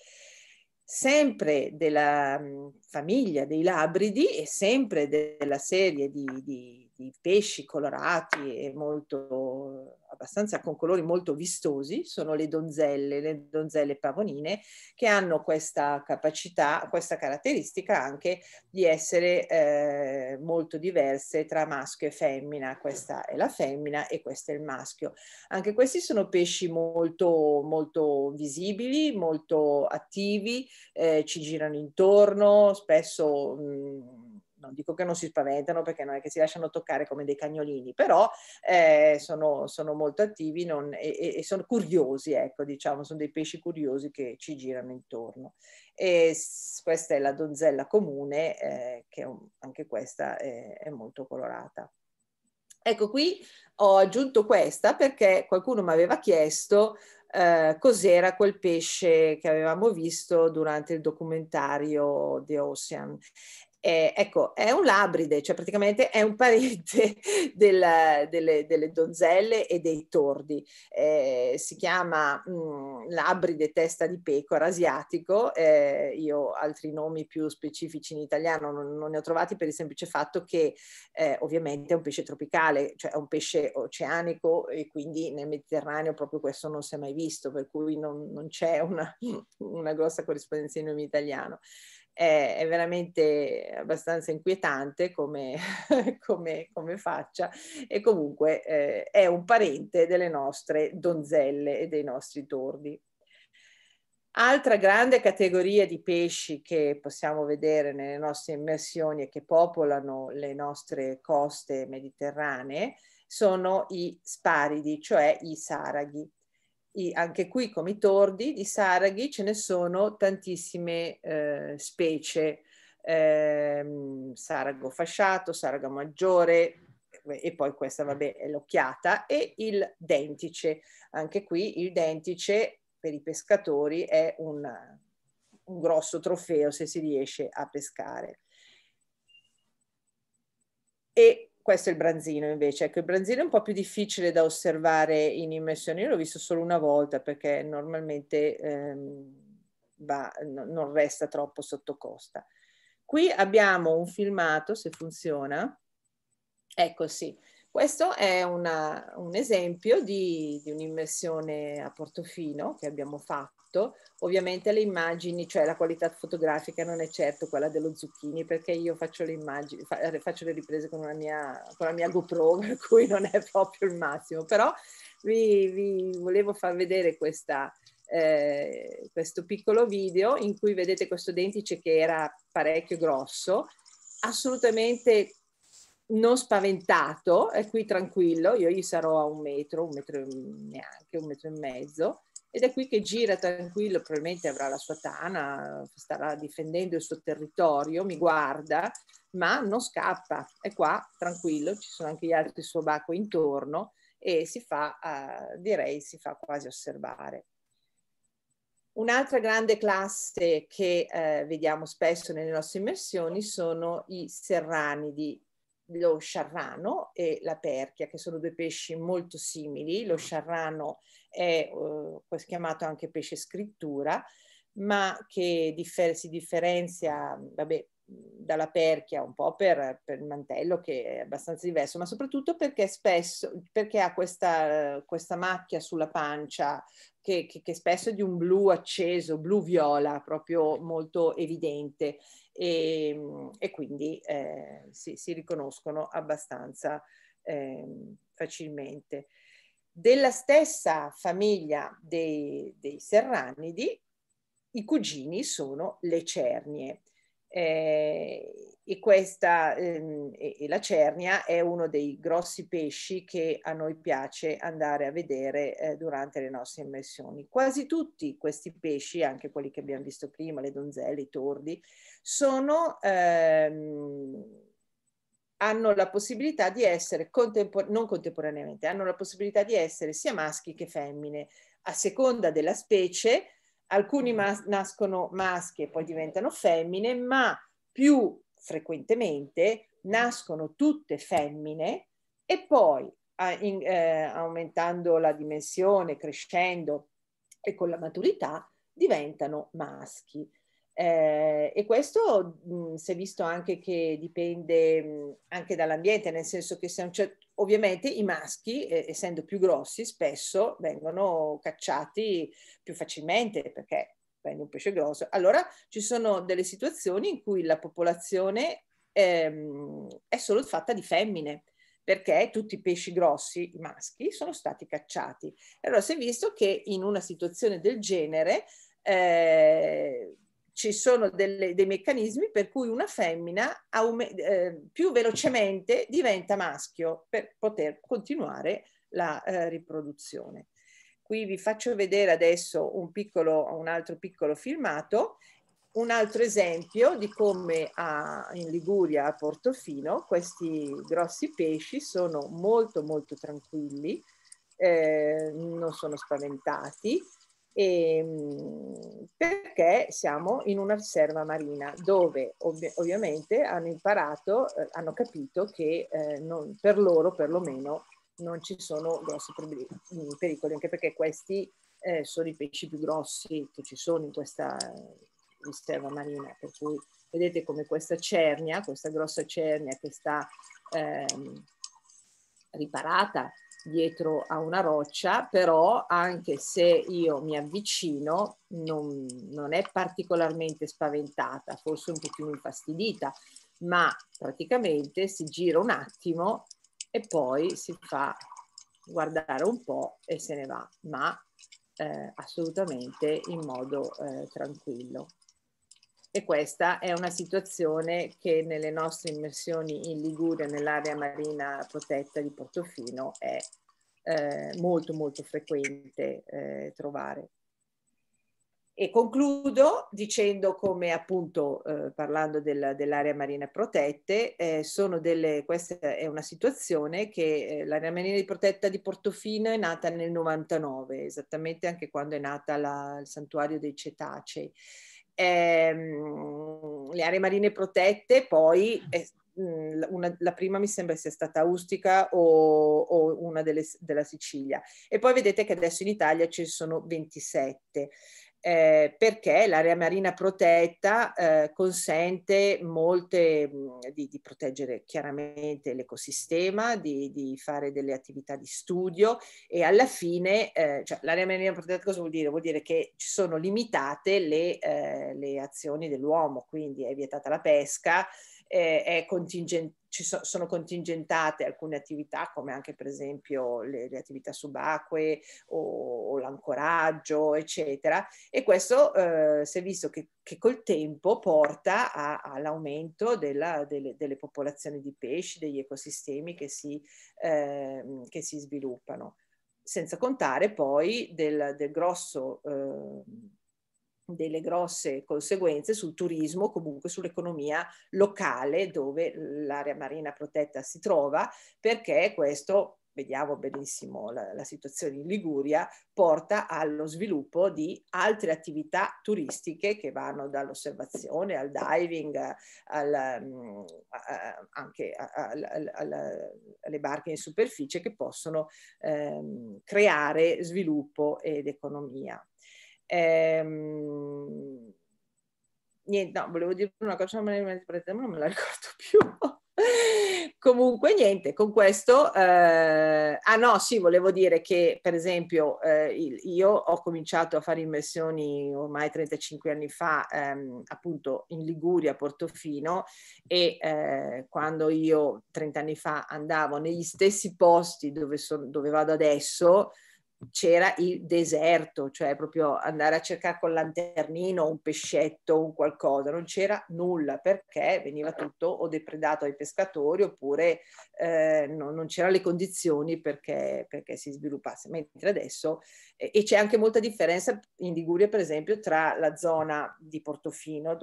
Sempre della mh, mm, famiglia dei labridi e sempre de della serie di, di di pesci colorati e molto, abbastanza con colori molto vistosi, sono le donzelle, le donzelle pavonine, che hanno questa capacità, questa caratteristica anche di essere eh, molto diverse tra maschio e femmina, questa è la femmina e questo è il maschio. Anche questi sono pesci molto, molto visibili, molto attivi, eh, ci girano intorno, spesso... Mh, mm, non dico che non si spaventano perché non è che si lasciano toccare come dei cagnolini, però eh, sono, sono, molto attivi non, e, e, sono curiosi, ecco, diciamo, sono dei pesci curiosi che ci girano intorno. E questa è la donzella comune, eh, che un, anche questa è, è molto colorata. Ecco qui ho aggiunto questa perché qualcuno mi aveva chiesto eh, cos'era quel pesce che avevamo visto durante il documentario The Ocean eh, ecco, è un labride, cioè praticamente è un parente <laughs> della, delle, delle, donzelle e dei tordi. Eh, si chiama mh, mm, labride testa di pecora asiatico, eh, io altri nomi più specifici in italiano non, non ne ho trovati per il semplice fatto che eh, ovviamente è un pesce tropicale, cioè è un pesce oceanico e quindi nel Mediterraneo proprio questo non si è mai visto, per cui non, non c'è una, <laughs> una grossa corrispondenza in nome italiano è, è veramente abbastanza inquietante come, <laughs> come, come faccia e comunque eh, è un parente delle nostre donzelle e dei nostri tordi. Altra grande categoria di pesci che possiamo vedere nelle nostre immersioni e che popolano le nostre coste mediterranee sono i sparidi, cioè i saraghi anche qui come i tordi di Saraghi ce ne sono tantissime eh, specie, eh, sarago fasciato, sarago maggiore eh, e poi questa vabbè è l'occhiata e il dentice, anche qui il dentice per i pescatori è un, un grosso trofeo se si riesce a pescare. E questo è il branzino invece, ecco il branzino è un po' più difficile da osservare in immersione, io l'ho visto solo una volta perché normalmente ehm, va, no, non resta troppo sotto costa. Qui abbiamo un filmato, se funziona, ecco sì, questo è una, un esempio di, di un'immersione a Portofino che abbiamo fatto fatto. Ovviamente le immagini, cioè la qualità fotografica non è certo quella dello zucchini perché io faccio le immagini, eh, faccio le riprese con, mia, con la mia GoPro, <laughs> per cui non è proprio il massimo, però vi, vi volevo far vedere questa, eh, questo piccolo video in cui vedete questo dentice che era parecchio grosso, assolutamente non spaventato, è qui tranquillo, io gli sarò a un metro, un metro neanche, un metro e mezzo, ed è qui che gira tranquillo, probabilmente avrà la sua tana, starà difendendo il suo territorio, mi guarda, ma non scappa, è qua tranquillo, ci sono anche gli altri subacquei intorno e si fa, eh, direi, si fa quasi osservare. Un'altra grande classe che eh, vediamo spesso nelle nostre immersioni sono i serranidi, lo sciarrano e la perchia, che sono due pesci molto simili. Lo sciarrano è eh, chiamato anche pesce scrittura, ma che differ- si differenzia vabbè, dalla perchia un po' per, per, il mantello che è abbastanza diverso, ma soprattutto perché spesso perché ha questa, questa macchia sulla pancia che, che, che, spesso è di un blu acceso, blu-viola, proprio molto evidente e, ehm, e quindi eh, sì, si riconoscono abbastanza eh, facilmente della stessa famiglia dei, dei serranidi, i cugini sono le cernie. Eh, e, questa, ehm, e, e la cernia è uno dei grossi pesci che a noi piace andare a vedere eh, durante le nostre immersioni. Quasi tutti questi pesci, anche quelli che abbiamo visto prima, le donzelle, i tordi, sono ehm, hanno la possibilità di essere, contempor- non contemporaneamente, hanno la possibilità di essere sia maschi che femmine, a seconda della specie, alcuni mm-hmm. mas- nascono maschi e poi diventano femmine, ma più frequentemente nascono tutte femmine e poi a, in, eh, aumentando la dimensione, crescendo e con la maturità diventano maschi. Eh, e questo mh, si è visto anche che dipende mh, anche dall'ambiente, nel senso che se un certo, ovviamente i maschi, eh, essendo più grossi, spesso vengono cacciati più facilmente perché prendi un pesce grosso. Allora ci sono delle situazioni in cui la popolazione ehm, è solo fatta di femmine perché tutti i pesci grossi, i maschi, sono stati cacciati. Allora si è visto che in una situazione del genere eh, ci sono delle, dei meccanismi per cui una femmina aume, eh, più velocemente diventa maschio per poter continuare la eh, riproduzione. Qui vi faccio vedere adesso un, piccolo, un altro piccolo filmato, un altro esempio di come a, in Liguria, a Portofino, questi grossi pesci sono molto molto tranquilli, eh, non sono spaventati, e, ehm, perché siamo in una riserva marina dove ovvi- ovviamente hanno imparato, eh, hanno capito che eh, non, per loro perlomeno non ci sono grossi problemi, mm, pericoli, anche perché questi eh, sono i pesci più grossi che ci sono in questa riserva marina, per cui vedete come questa cernia, questa grossa cernia che sta ehm, riparata dietro a una roccia, però anche se io mi avvicino non, non è particolarmente spaventata, forse un pochino infastidita, ma praticamente si gira un attimo e poi si fa guardare un po' e se ne va, ma eh, assolutamente in modo eh, tranquillo e questa è una situazione che nelle nostre immersioni in Liguria, nell'area marina protetta di Portofino, è eh, molto molto frequente eh, trovare. E concludo dicendo come appunto eh, parlando del, dell'area marina protette, eh, delle, questa è una situazione che eh, l'area marina di protetta di Portofino è nata nel 99, esattamente anche quando è nata la, il santuario dei cetacei ehm, le aree marine protette poi eh, una, la prima mi sembra sia stata Ustica o, o una delle, della Sicilia. E poi vedete che adesso in Italia ce ne sono 27 eh, perché l'area marina protetta eh, consente molte di, di, proteggere chiaramente l'ecosistema, di, di, fare delle attività di studio e alla fine eh, cioè, l'area marina protetta cosa vuol dire? Vuol dire che ci sono limitate le, eh, le azioni dell'uomo, quindi è vietata la pesca, eh, è contingente ci so, sono contingentate alcune attività come anche per esempio le, le attività subacquee o, o, l'ancoraggio eccetera e questo eh, si è visto che, che col tempo porta a, all'aumento della, delle, delle, popolazioni di pesci, degli ecosistemi che si, eh, che si sviluppano senza contare poi del, del grosso eh, delle grosse conseguenze sul turismo, comunque sull'economia locale dove l'area marina protetta si trova, perché questo vediamo benissimo la, la, situazione in Liguria, porta allo sviluppo di altre attività turistiche che vanno dall'osservazione al diving, al, um, a, anche alle barche in superficie che possono um, creare sviluppo ed economia. Ehm, niente, no, volevo dire una cosa, ma non me la ricordo <laughs> più. Comunque niente, con questo, eh, ah no, sì, volevo dire che per esempio eh, io ho cominciato a fare immersioni ormai 35 anni fa ehm, appunto in Liguria, Portofino e eh, quando io 30 anni fa andavo negli stessi posti dove, so, dove vado adesso, c'era il deserto, cioè proprio andare a cercare con lanternino un pescetto, un qualcosa, non c'era nulla perché veniva tutto o depredato ai pescatori oppure eh, no, non c'erano le condizioni perché, perché, si sviluppasse. Mentre adesso, eh, e c'è anche molta differenza in Liguria per esempio tra la zona di Portofino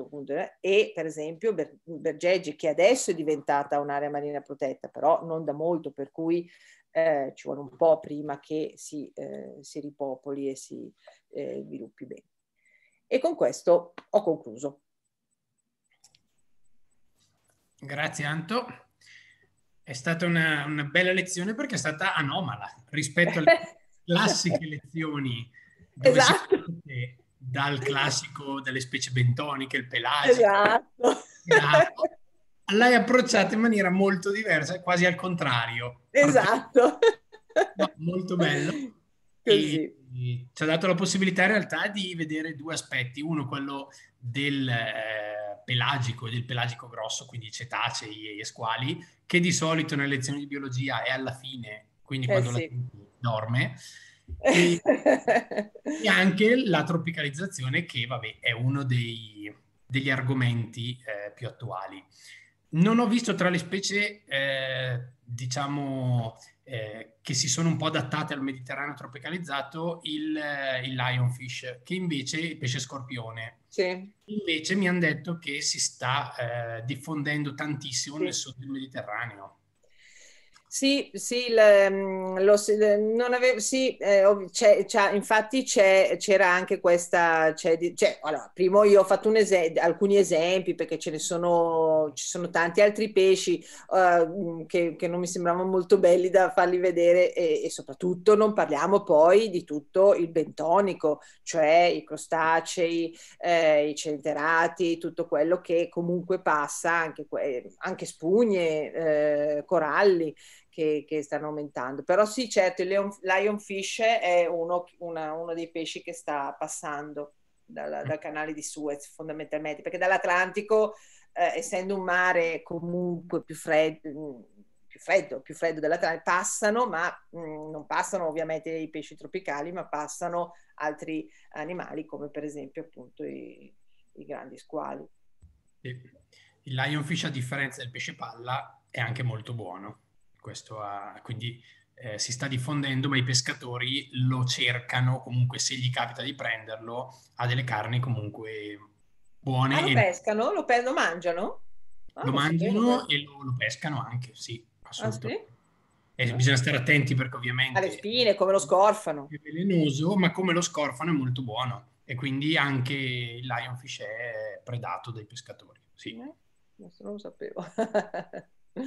e per esempio Ber- Bergeggi che adesso è diventata un'area marina protetta, però non da molto, per cui eh, ci vuole un po' prima che si, eh, si ripopoli e si eh, sviluppi bene. E con questo ho concluso. Grazie Anto. È stata una, una bella lezione perché è stata anomala rispetto alle <laughs> classiche lezioni dove esatto. dal classico delle specie bentoniche, il pelagio, esatto. esatto l'hai approcciata in maniera molto diversa, quasi al contrario. Esatto. No, molto bello. Così. E ci ha dato la possibilità in realtà di vedere due aspetti, uno quello del eh, pelagico e del pelagico grosso, quindi cetacei e squali, che di solito nelle lezioni di biologia è alla fine, quindi eh, quando eh sì. la dorme, <laughs> e, e, anche la tropicalizzazione che vabbè è uno dei, degli argomenti eh, più attuali. Non ho visto tra le specie, eh, diciamo, eh, che si sono un po' adattate al Mediterraneo tropicalizzato, il, eh, il lionfish, che invece è il pesce scorpione. Sì. Invece mi hanno detto che si sta eh, diffondendo tantissimo sì. nel sud del Mediterraneo. Sì, sì, ehm, lo, eh, non avevo, sì eh, c'è, c'è, infatti c'è, c'era anche questa, allora, prima io ho fatto es- alcuni esempi perché ce ne sono, ci sono tanti altri pesci uh, che, che, non mi sembravano molto belli da farli vedere e, e, soprattutto non parliamo poi di tutto il bentonico, cioè i crostacei, eh, i centerati, tutto quello che comunque passa, anche, que- anche spugne, eh, coralli che, che stanno aumentando. Però sì, certo, il lion, lionfish è uno, una, uno, dei pesci che sta passando dal, dal canale di Suez fondamentalmente, perché dall'Atlantico, eh, essendo un mare comunque più freddo, mm, più freddo, più freddo dell'Atlantico, passano, ma mh, mm, non passano ovviamente i pesci tropicali, ma passano altri animali come per esempio appunto i, i grandi squali. Il lionfish, a differenza del pesce palla, è anche molto buono questo ha, quindi eh, si sta diffondendo, ma i pescatori lo cercano comunque se gli capita di prenderlo, ha delle carni comunque buone. Ah, lo e... pescano? Lo, pe- lo mangiano? Ah, lo mangiano e lo, lo, pescano anche, sì, assolutamente. Ah, sì? E ah. bisogna stare attenti perché ovviamente... Alle spine, come lo scorfano. È velenoso, ma come lo scorfano è molto buono. E quindi anche il lionfish è predato dai pescatori. Sì. Eh, non lo sapevo. <laughs>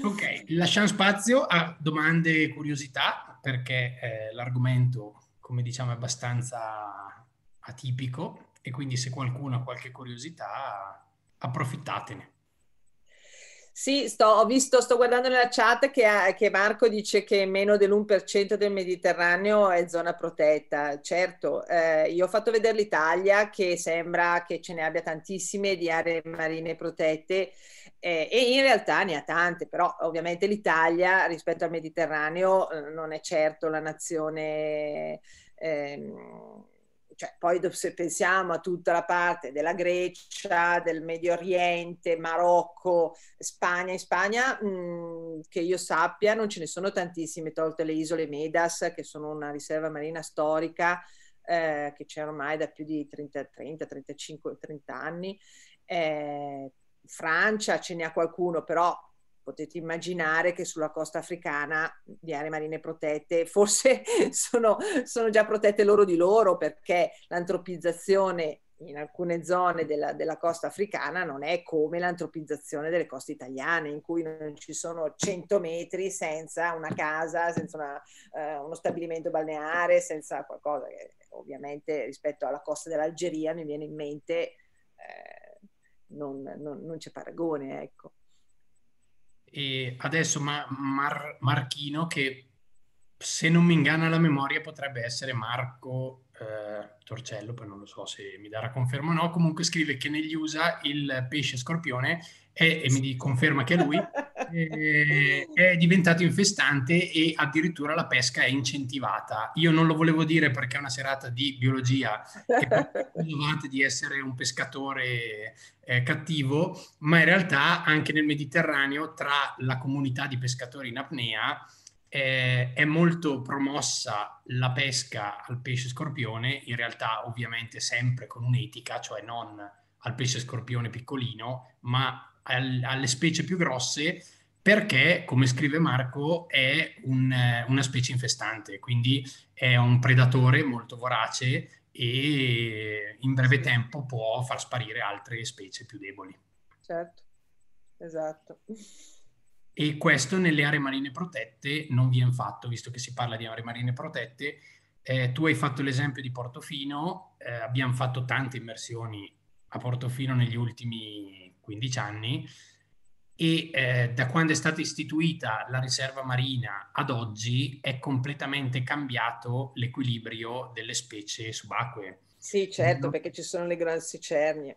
Ok, lasciamo spazio a domande e curiosità, perché eh, l'argomento, come diciamo, è abbastanza atipico e quindi se qualcuno ha qualche curiosità, approfittatene. Sì, sto, ho visto, sto guardando nella chat che, eh, che Marco dice che meno dell'1% del Mediterraneo è zona protetta. Certo, eh, io ho fatto vedere l'Italia che sembra che ce ne abbia tantissime di aree marine protette eh, e in realtà ne ha tante, però ovviamente l'Italia rispetto al Mediterraneo eh, non è certo la nazione... Ehm, cioè, poi se pensiamo a tutta la parte della Grecia, del Medio Oriente, Marocco, Spagna, in Spagna mh, mm, che io sappia non ce ne sono tantissime, tolte le isole Medas che sono una riserva marina storica eh, che c'è ormai da più di 30, 30 35, 30 anni. Eh, Francia ce n'è qualcuno, però potete immaginare che sulla costa africana di aree marine protette forse <laughs> sono, sono già protette loro di loro perché l'antropizzazione in alcune zone della, della, costa africana non è come l'antropizzazione delle coste italiane, in cui non ci sono 100 metri senza una casa, senza una, eh, uno stabilimento balneare, senza qualcosa che ovviamente rispetto alla costa dell'Algeria mi viene in mente eh, non, non, non c'è paragone. Ecco e adesso Mar- Mar- Marchino che se non mi inganna la memoria potrebbe essere Marco eh, Torcello, poi non lo so se mi darà conferma o no, comunque scrive che negli USA il pesce scorpione è, e mi conferma che è lui, <laughs> eh, è diventato infestante e addirittura la pesca è incentivata. Io non lo volevo dire perché è una serata di biologia e provate <laughs> di essere un pescatore eh, cattivo, ma in realtà anche nel Mediterraneo tra la comunità di pescatori in apnea eh, è molto promossa la pesca al pesce scorpione, in realtà ovviamente sempre con un'etica, cioè non al pesce scorpione piccolino, ma al, alle specie più grosse perché, come scrive Marco, è un, eh, una specie infestante, quindi è un predatore molto vorace e in breve tempo può far sparire altre specie più deboli. Certo, esatto. E questo nelle aree marine protette non viene fatto, visto che si parla di aree marine protette. Eh, tu hai fatto l'esempio di Portofino, eh, abbiamo fatto tante immersioni a Portofino negli ultimi 15 anni e eh, da quando è stata istituita la riserva marina ad oggi è completamente cambiato l'equilibrio delle specie subacquee. Sì, certo, no? perché ci sono le grosse cernie.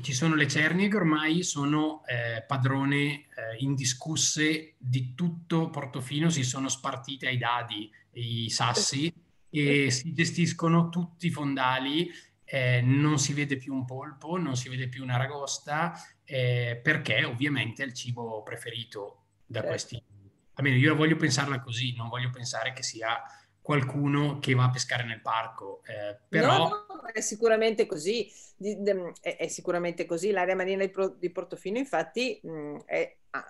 Ci sono le cernie che ormai sono eh, padrone eh, indiscusse di tutto Portofino, si sono spartite ai dadi i sassi e si gestiscono tutti i fondali, eh, non si vede più un polpo, non si vede più una ragosta, eh, perché ovviamente è il cibo preferito da certo. questi... Almeno io voglio pensarla così, non voglio pensare che sia qualcuno che va a pescare nel parco. Eh, però... No, no, è sicuramente così, è, sicuramente così. L'area marina di, Portofino infatti mm, è, ah,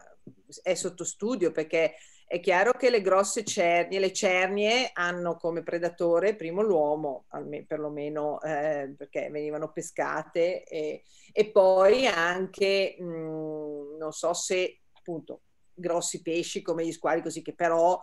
è sotto studio perché è chiaro che le grosse cernie, le cernie hanno come predatore primo l'uomo, perlomeno eh, perché venivano pescate, e, e poi anche, mh, mm, non so se appunto grossi pesci come gli squali, così che però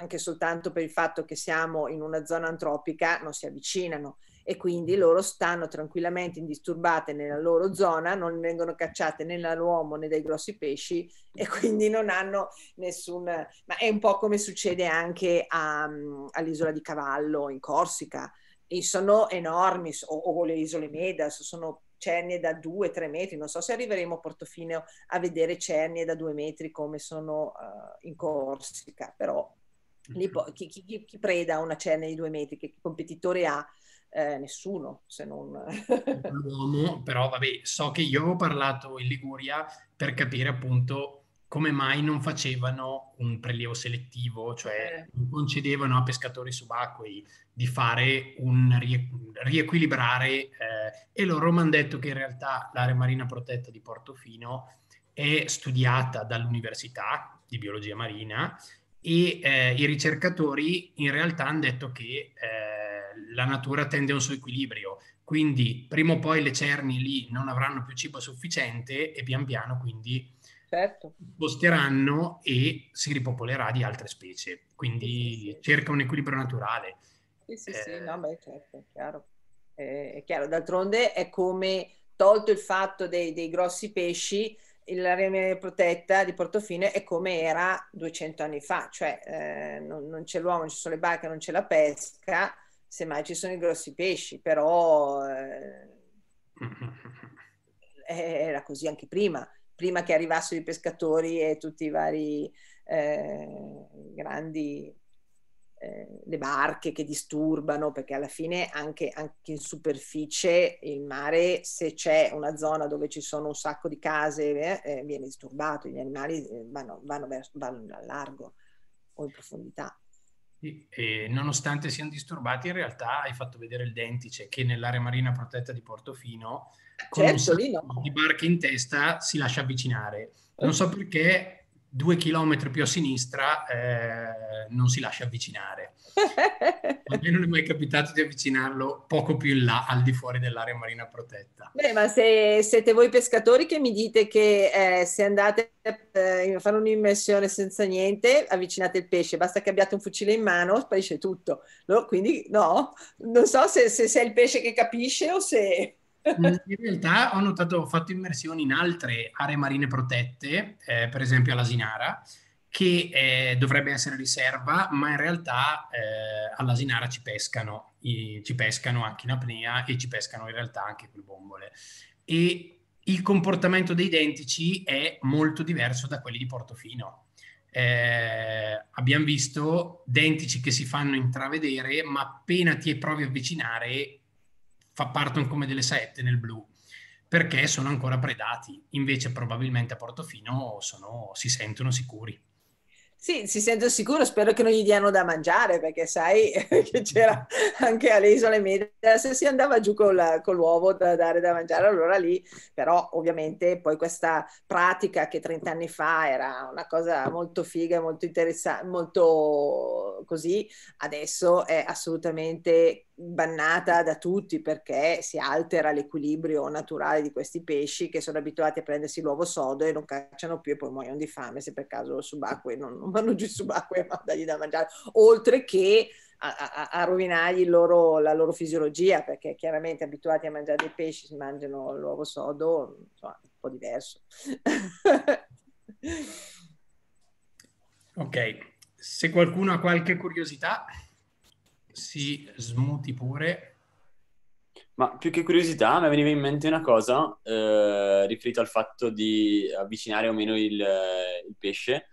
anche soltanto per il fatto che siamo in una zona antropica non si avvicinano e quindi loro stanno tranquillamente indisturbate nella loro zona, non vengono cacciate né dall'uomo né dai grossi pesci e quindi non hanno nessun... ma è un po' come succede anche a, all'isola di Cavallo in Corsica, e sono enormi, o, o le isole Medas, sono cernie da 2-3 metri, non so se arriveremo a Portofino a vedere cernie da 2 metri come sono uh, in Corsica, però mm-hmm. lì, chi, chi, chi, preda una cernia di 2 metri, che competitore ha? eh, nessuno se non l'uomo, <laughs> però vabbè, so che io ho parlato in Liguria per capire appunto come mai non facevano un prelievo selettivo, cioè eh. non concedevano a pescatori subacquei di fare un rie- riequilibrare eh, e loro mi hanno detto che in realtà l'area marina protetta di Portofino è studiata dall'università di biologia marina e eh, i ricercatori in realtà hanno detto che eh, la natura tende a un suo equilibrio, quindi prima o poi le cerni lì non avranno più cibo sufficiente e pian piano quindi certo. sposteranno e si ripopolerà di altre specie, quindi sì, sì, cerca un equilibrio naturale. Sì, sì, eh, sì, no, beh, certo, è chiaro. è chiaro, d'altronde è come tolto il fatto dei, dei grossi pesci, l'area protetta di Portofino è come era 200 anni fa, cioè eh, non, non, c'è l'uomo, non ci sono le barche, non c'è la pesca, semmai ci sono i grossi pesci, però eh, <laughs> era così anche prima, prima che arrivassero i pescatori e tutti i vari eh, grandi eh, le barche che disturbano, perché alla fine anche, anche, in superficie il mare, se c'è una zona dove ci sono un sacco di case, eh, eh viene disturbato, gli animali eh, vanno, vanno, verso, vanno a largo o in profondità e nonostante siano disturbati, in realtà hai fatto vedere il dentice che nell'area marina protetta di Portofino con certo, un no. di barche in testa si lascia avvicinare. Non so perché due chilometri più a sinistra eh, non si lascia avvicinare. a <laughs> me non è mai capitato di avvicinarlo poco più in là, al di fuori dell'area marina protetta. Beh, ma se siete voi pescatori che mi dite che eh, se andate eh, a fare un'immersione senza niente, avvicinate il pesce, basta che abbiate un fucile in mano, sparisce tutto. No? Quindi no, non so se, se, se è il pesce che capisce o se... Mm, in realtà ho notato, ho fatto immersioni in altre aree marine protette, eh, per esempio all'Asinara, che eh, dovrebbe essere riserva, ma in realtà eh, all'Asinara ci pescano, i, ci pescano anche in apnea e ci pescano in realtà anche con bombole. E il comportamento dei dentici è molto diverso da quelli di Portofino. Eh, abbiamo visto dentici che si fanno intravedere, ma appena ti provi a avvicinare fa, partono come delle sette nel blu perché sono ancora predati, invece probabilmente a Portofino sono, si sentono sicuri. Sì, si sentono sicuri, spero che non gli diano da mangiare, perché sai <laughs> che c'era anche alle isole medie, se si andava giù col, con l'uovo da dare da mangiare, allora lì, però ovviamente poi questa pratica che 30 anni fa era una cosa molto figa, molto interessante, molto così, adesso è assolutamente bannata da tutti perché si altera l'equilibrio naturale di questi pesci che sono abituati a prendersi l'uovo sodo e non cacciano più e poi muoiono di fame se per caso subacquei non, non vanno giù subacquei a mandargli da mangiare, oltre che a, a, a rovinargli loro, la loro fisiologia perché chiaramente abituati a mangiare dei pesci si mangiano l'uovo sodo, insomma, un po' diverso. ok, se qualcuno ha qualche curiosità si smuti pure. Ma più che curiosità, mi veniva in mente una cosa eh, riferita al fatto di avvicinare o meno il, eh, il pesce.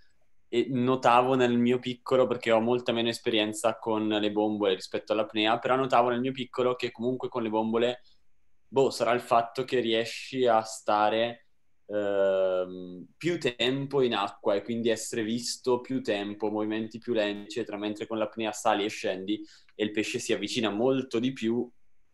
E notavo nel mio piccolo, perché ho molta meno esperienza con le bombole rispetto all'apnea, però notavo nel mio piccolo che comunque con le bombole, boh, sarà il fatto che riesci a stare eh, più tempo in acqua e quindi essere visto più tempo, movimenti più lenti, eccetera, mentre con l'apnea sali e scendi e il pesce si avvicina molto di più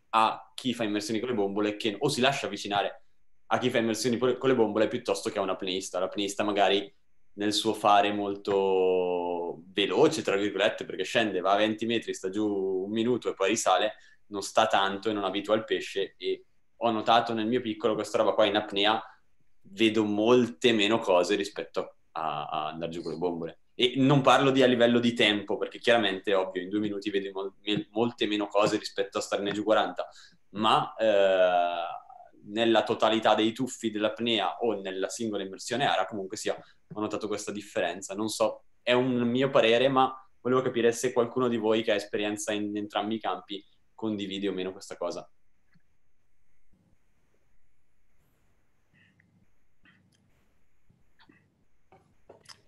a chi fa immersioni con le bombole che, o si lascia avvicinare a chi fa immersioni con le bombole piuttosto che a un apneista. L'apneista magari nel suo fare molto veloce, tra virgolette, perché scende, va a 20 metri, sta giù un minuto e poi risale, non sta tanto e non abitua il pesce e ho notato nel mio piccolo questa roba qua in apnea vedo molte meno cose rispetto a, a andare giù con le bombole. E non parlo di a livello di tempo, perché chiaramente, è ovvio, in due minuti vedi mol- molte meno cose rispetto a starne giù 40, ma eh, nella totalità dei tuffi dell'apnea o nella singola immersione ara comunque sia, ho notato questa differenza. Non so, è un mio parere, ma volevo capire se qualcuno di voi che ha esperienza in entrambi i campi condivide o meno questa cosa.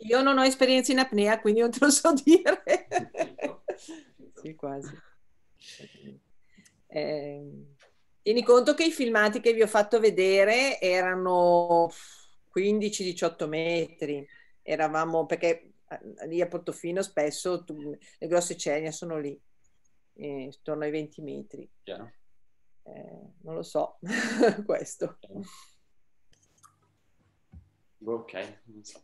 Io non ho esperienza in apnea, quindi non te lo so dire. sì, quasi. Eh, tieni conto che i filmati che vi ho fatto vedere erano 15-18 metri. Eravamo, perché eh, lì a Portofino spesso tu, le grosse cenia sono lì, eh, intorno ai 20 metri. Yeah. Eh, non lo so, <laughs> questo. Ok, non so.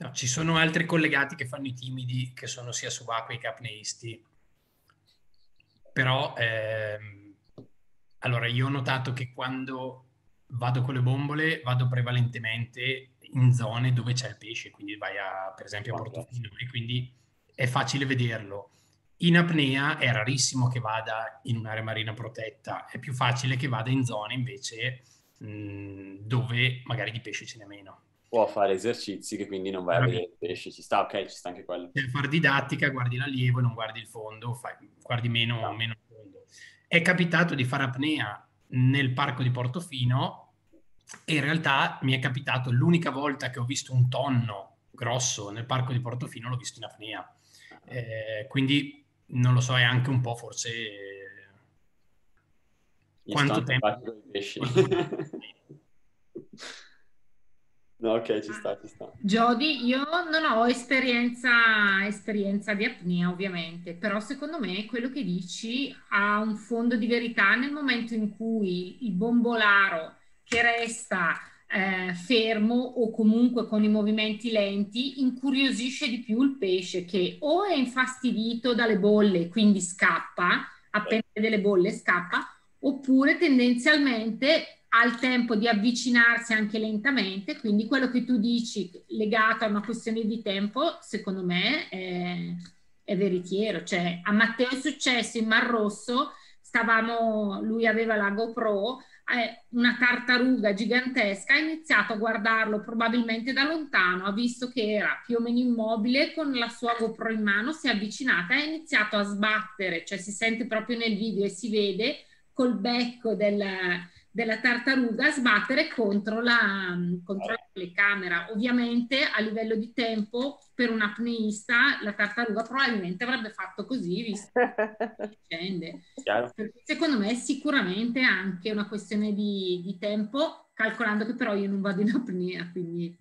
No, ci sono altri collegati che fanno i timidi, che sono sia subacquei che apneisti. Però, ehm, allora, io ho notato che quando vado con le bombole, vado prevalentemente in zone dove c'è il pesce, quindi vai a, per esempio a Portofino, e quindi è facile vederlo. In apnea è rarissimo che vada in un'area marina protetta, è più facile che vada in zone invece mh, mhmm, dove magari di pesce ce n'è meno o a fare esercizi che quindi non vai a ah. vedere se ci sta, ok, ci sta anche quello. Per fare didattica guardi l'allievo e non guardi il fondo, fai, guardi meno, no. Esatto. meno fondo. È capitato di fare apnea nel parco di Portofino e in realtà mi è capitato l'unica volta che ho visto un tonno grosso nel parco di Portofino, l'ho visto in apnea. Ah. Eh, quindi non lo so, è anche un po' forse... quanto tempo... <laughs> No, ok, ci sta, ci sta. Jody, io non ho esperienza, esperienza, di apnea, ovviamente, però secondo me quello che dici ha un fondo di verità nel momento in cui il bombolaro che resta eh, fermo o comunque con i movimenti lenti incuriosisce di più il pesce che o è infastidito dalle bolle, quindi scappa, appena certo. vede le bolle scappa, oppure tendenzialmente al tempo di avvicinarsi anche lentamente, quindi quello che tu dici legato a una questione di tempo, secondo me è, è veritiero. Cioè, a Matteo è successo in Mar Rosso, stavamo, lui aveva la GoPro, eh, una tartaruga gigantesca, ha iniziato a guardarlo probabilmente da lontano, ha visto che era più o meno immobile, con la sua GoPro in mano si è avvicinata e ha iniziato a sbattere, cioè si sente proprio nel video e si vede col becco del della tartaruga a sbattere contro la, mm, contro certo. la telecamera. Ovviamente a livello di tempo per un apneista la tartaruga probabilmente avrebbe fatto così, visto che <laughs> scende. Secondo me è sicuramente anche una questione di, di, tempo, calcolando che però io non vado in apnea, quindi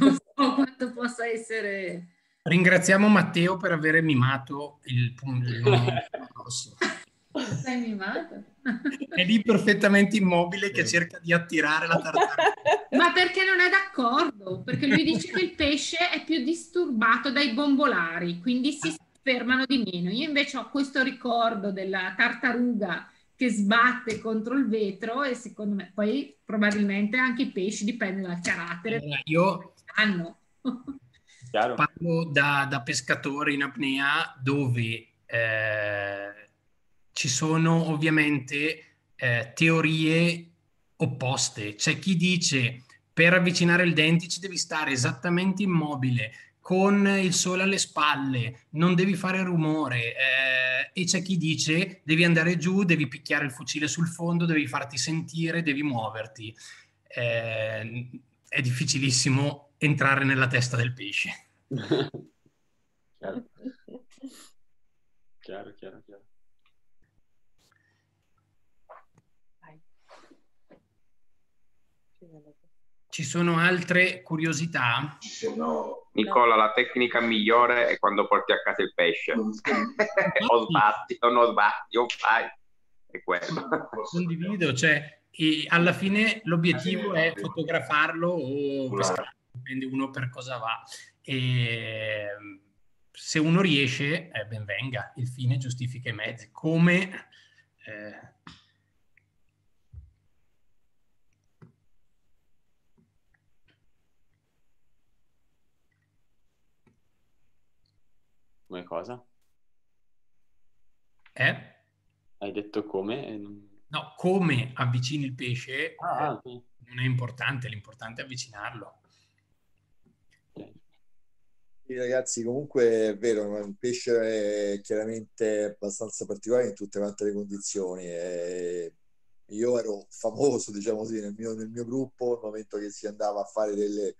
non so <laughs> quanto possa essere... Ringraziamo Matteo per aver mimato il punto. <laughs> Sei mimato. È lì perfettamente immobile che cerca di attirare la tartaruga. Ma perché non è d'accordo? Perché lui dice che il pesce è più disturbato dai bombolari, quindi si fermano di meno. Io invece ho questo ricordo della tartaruga che sbatte contro il vetro e secondo me poi probabilmente anche i pesci dipendono dal carattere. Allora, io hanno. Parlo da, da pescatore in apnea dove eh, ci sono ovviamente eh, teorie opposte. C'è chi dice per avvicinare il ci devi stare esattamente immobile, con il sole alle spalle, non devi fare rumore. Eh, e c'è chi dice devi andare giù, devi picchiare il fucile sul fondo, devi farti sentire, devi muoverti. Eh, è difficilissimo entrare nella testa del pesce. <laughs> chiaro. chiaro, chiaro, chiaro. Ci sono altre curiosità? No. Nicola, la tecnica migliore è quando porti a casa il pesce. <laughs> o sbatti o non sbatti, o fai. È quello. Condivido, cioè, alla fine l'obiettivo è fotografarlo o pescarlo, dipende uno per cosa va. E se uno riesce, eh, ben venga, il fine giustifica i mezzi. Come... Eh, Come cosa? Eh? Hai detto come? No, come avvicini il pesce ah, eh, sì. non è importante, l'importante è avvicinarlo. Sì, ragazzi, comunque è vero, il pesce è chiaramente abbastanza particolare in tutte quante le condizioni. E io ero famoso, diciamo così, nel mio, nel mio gruppo, nel momento che si andava a fare delle,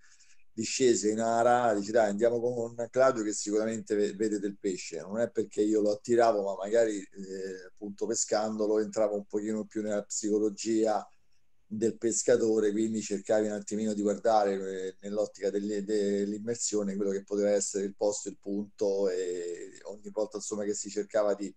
discese in ara, dici dai andiamo con Claudio che sicuramente vede del pesce, non è perché io lo attiravo ma magari eh, appunto pescandolo entravo un pochino più nella psicologia del pescatore, quindi cercavi un attimino di guardare eh, nell'ottica dell'immersione quello che poteva essere il posto, il punto e ogni volta insomma che si cercava di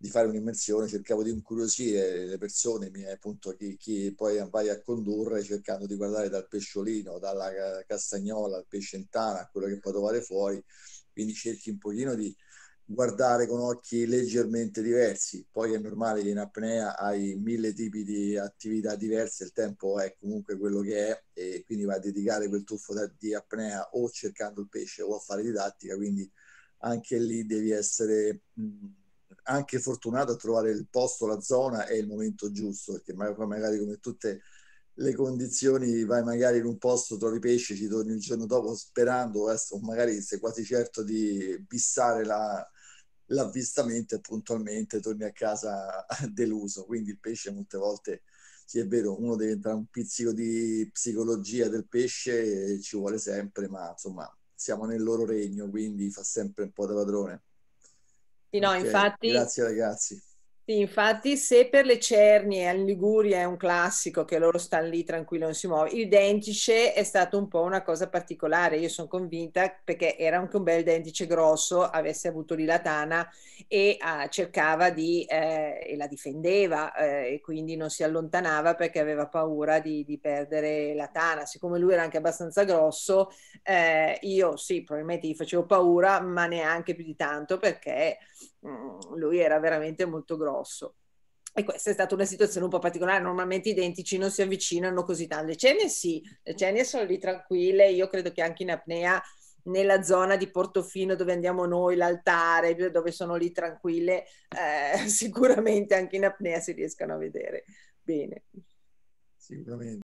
di fare un'immersione, cercavo di incuriosire le persone, appunto chi, chi, poi vai a condurre, cercando di guardare dal pesciolino, dalla eh, castagnola al pescentana, a quello che poi trovare fuori, quindi cerchi un pochino di guardare con occhi leggermente diversi, poi è normale che in apnea hai mille tipi di attività diverse, il tempo è comunque quello che è e quindi va a dedicare quel tuffo di apnea o cercando il pesce o a fare didattica, quindi anche lì devi essere... Mh, anche fortunato a trovare il posto, la zona e il momento giusto, perché magari come tutte le condizioni vai magari in un posto, trovi pesci, ci torni il giorno dopo sperando eh, o magari sei quasi certo di bissare la, l'avvistamento e puntualmente torni a casa <laughs> deluso. Quindi il pesce molte volte, sì è vero, uno deve entrare un pizzico di psicologia del pesce, e ci vuole sempre, ma insomma siamo nel loro regno, quindi fa sempre un po' da padrone. Di no, okay, infatti. Grazie ragazzi. Sì, infatti se per le cernie in Liguria è un classico che loro stanno lì tranquilli, non si muovono, il dentice è stato un po' una cosa particolare, io sono convinta perché era anche un bel dentice grosso, avesse avuto lì la tana e ah, cercava di, eh, e la difendeva eh, e quindi non si allontanava perché aveva paura di, di, perdere la tana, siccome lui era anche abbastanza grosso, eh, io sì, probabilmente gli facevo paura, ma neanche più di tanto perché Mm, lui era veramente molto grosso. E questa è stata una situazione un po' particolare, normalmente i dentici non si avvicinano così tanto, le cene sì, le cene sono lì tranquille, io credo che anche in apnea nella zona di Portofino dove andiamo noi, l'altare, dove sono lì tranquille, eh, <laughs> sicuramente anche in apnea si riescano a vedere bene. Sicuramente.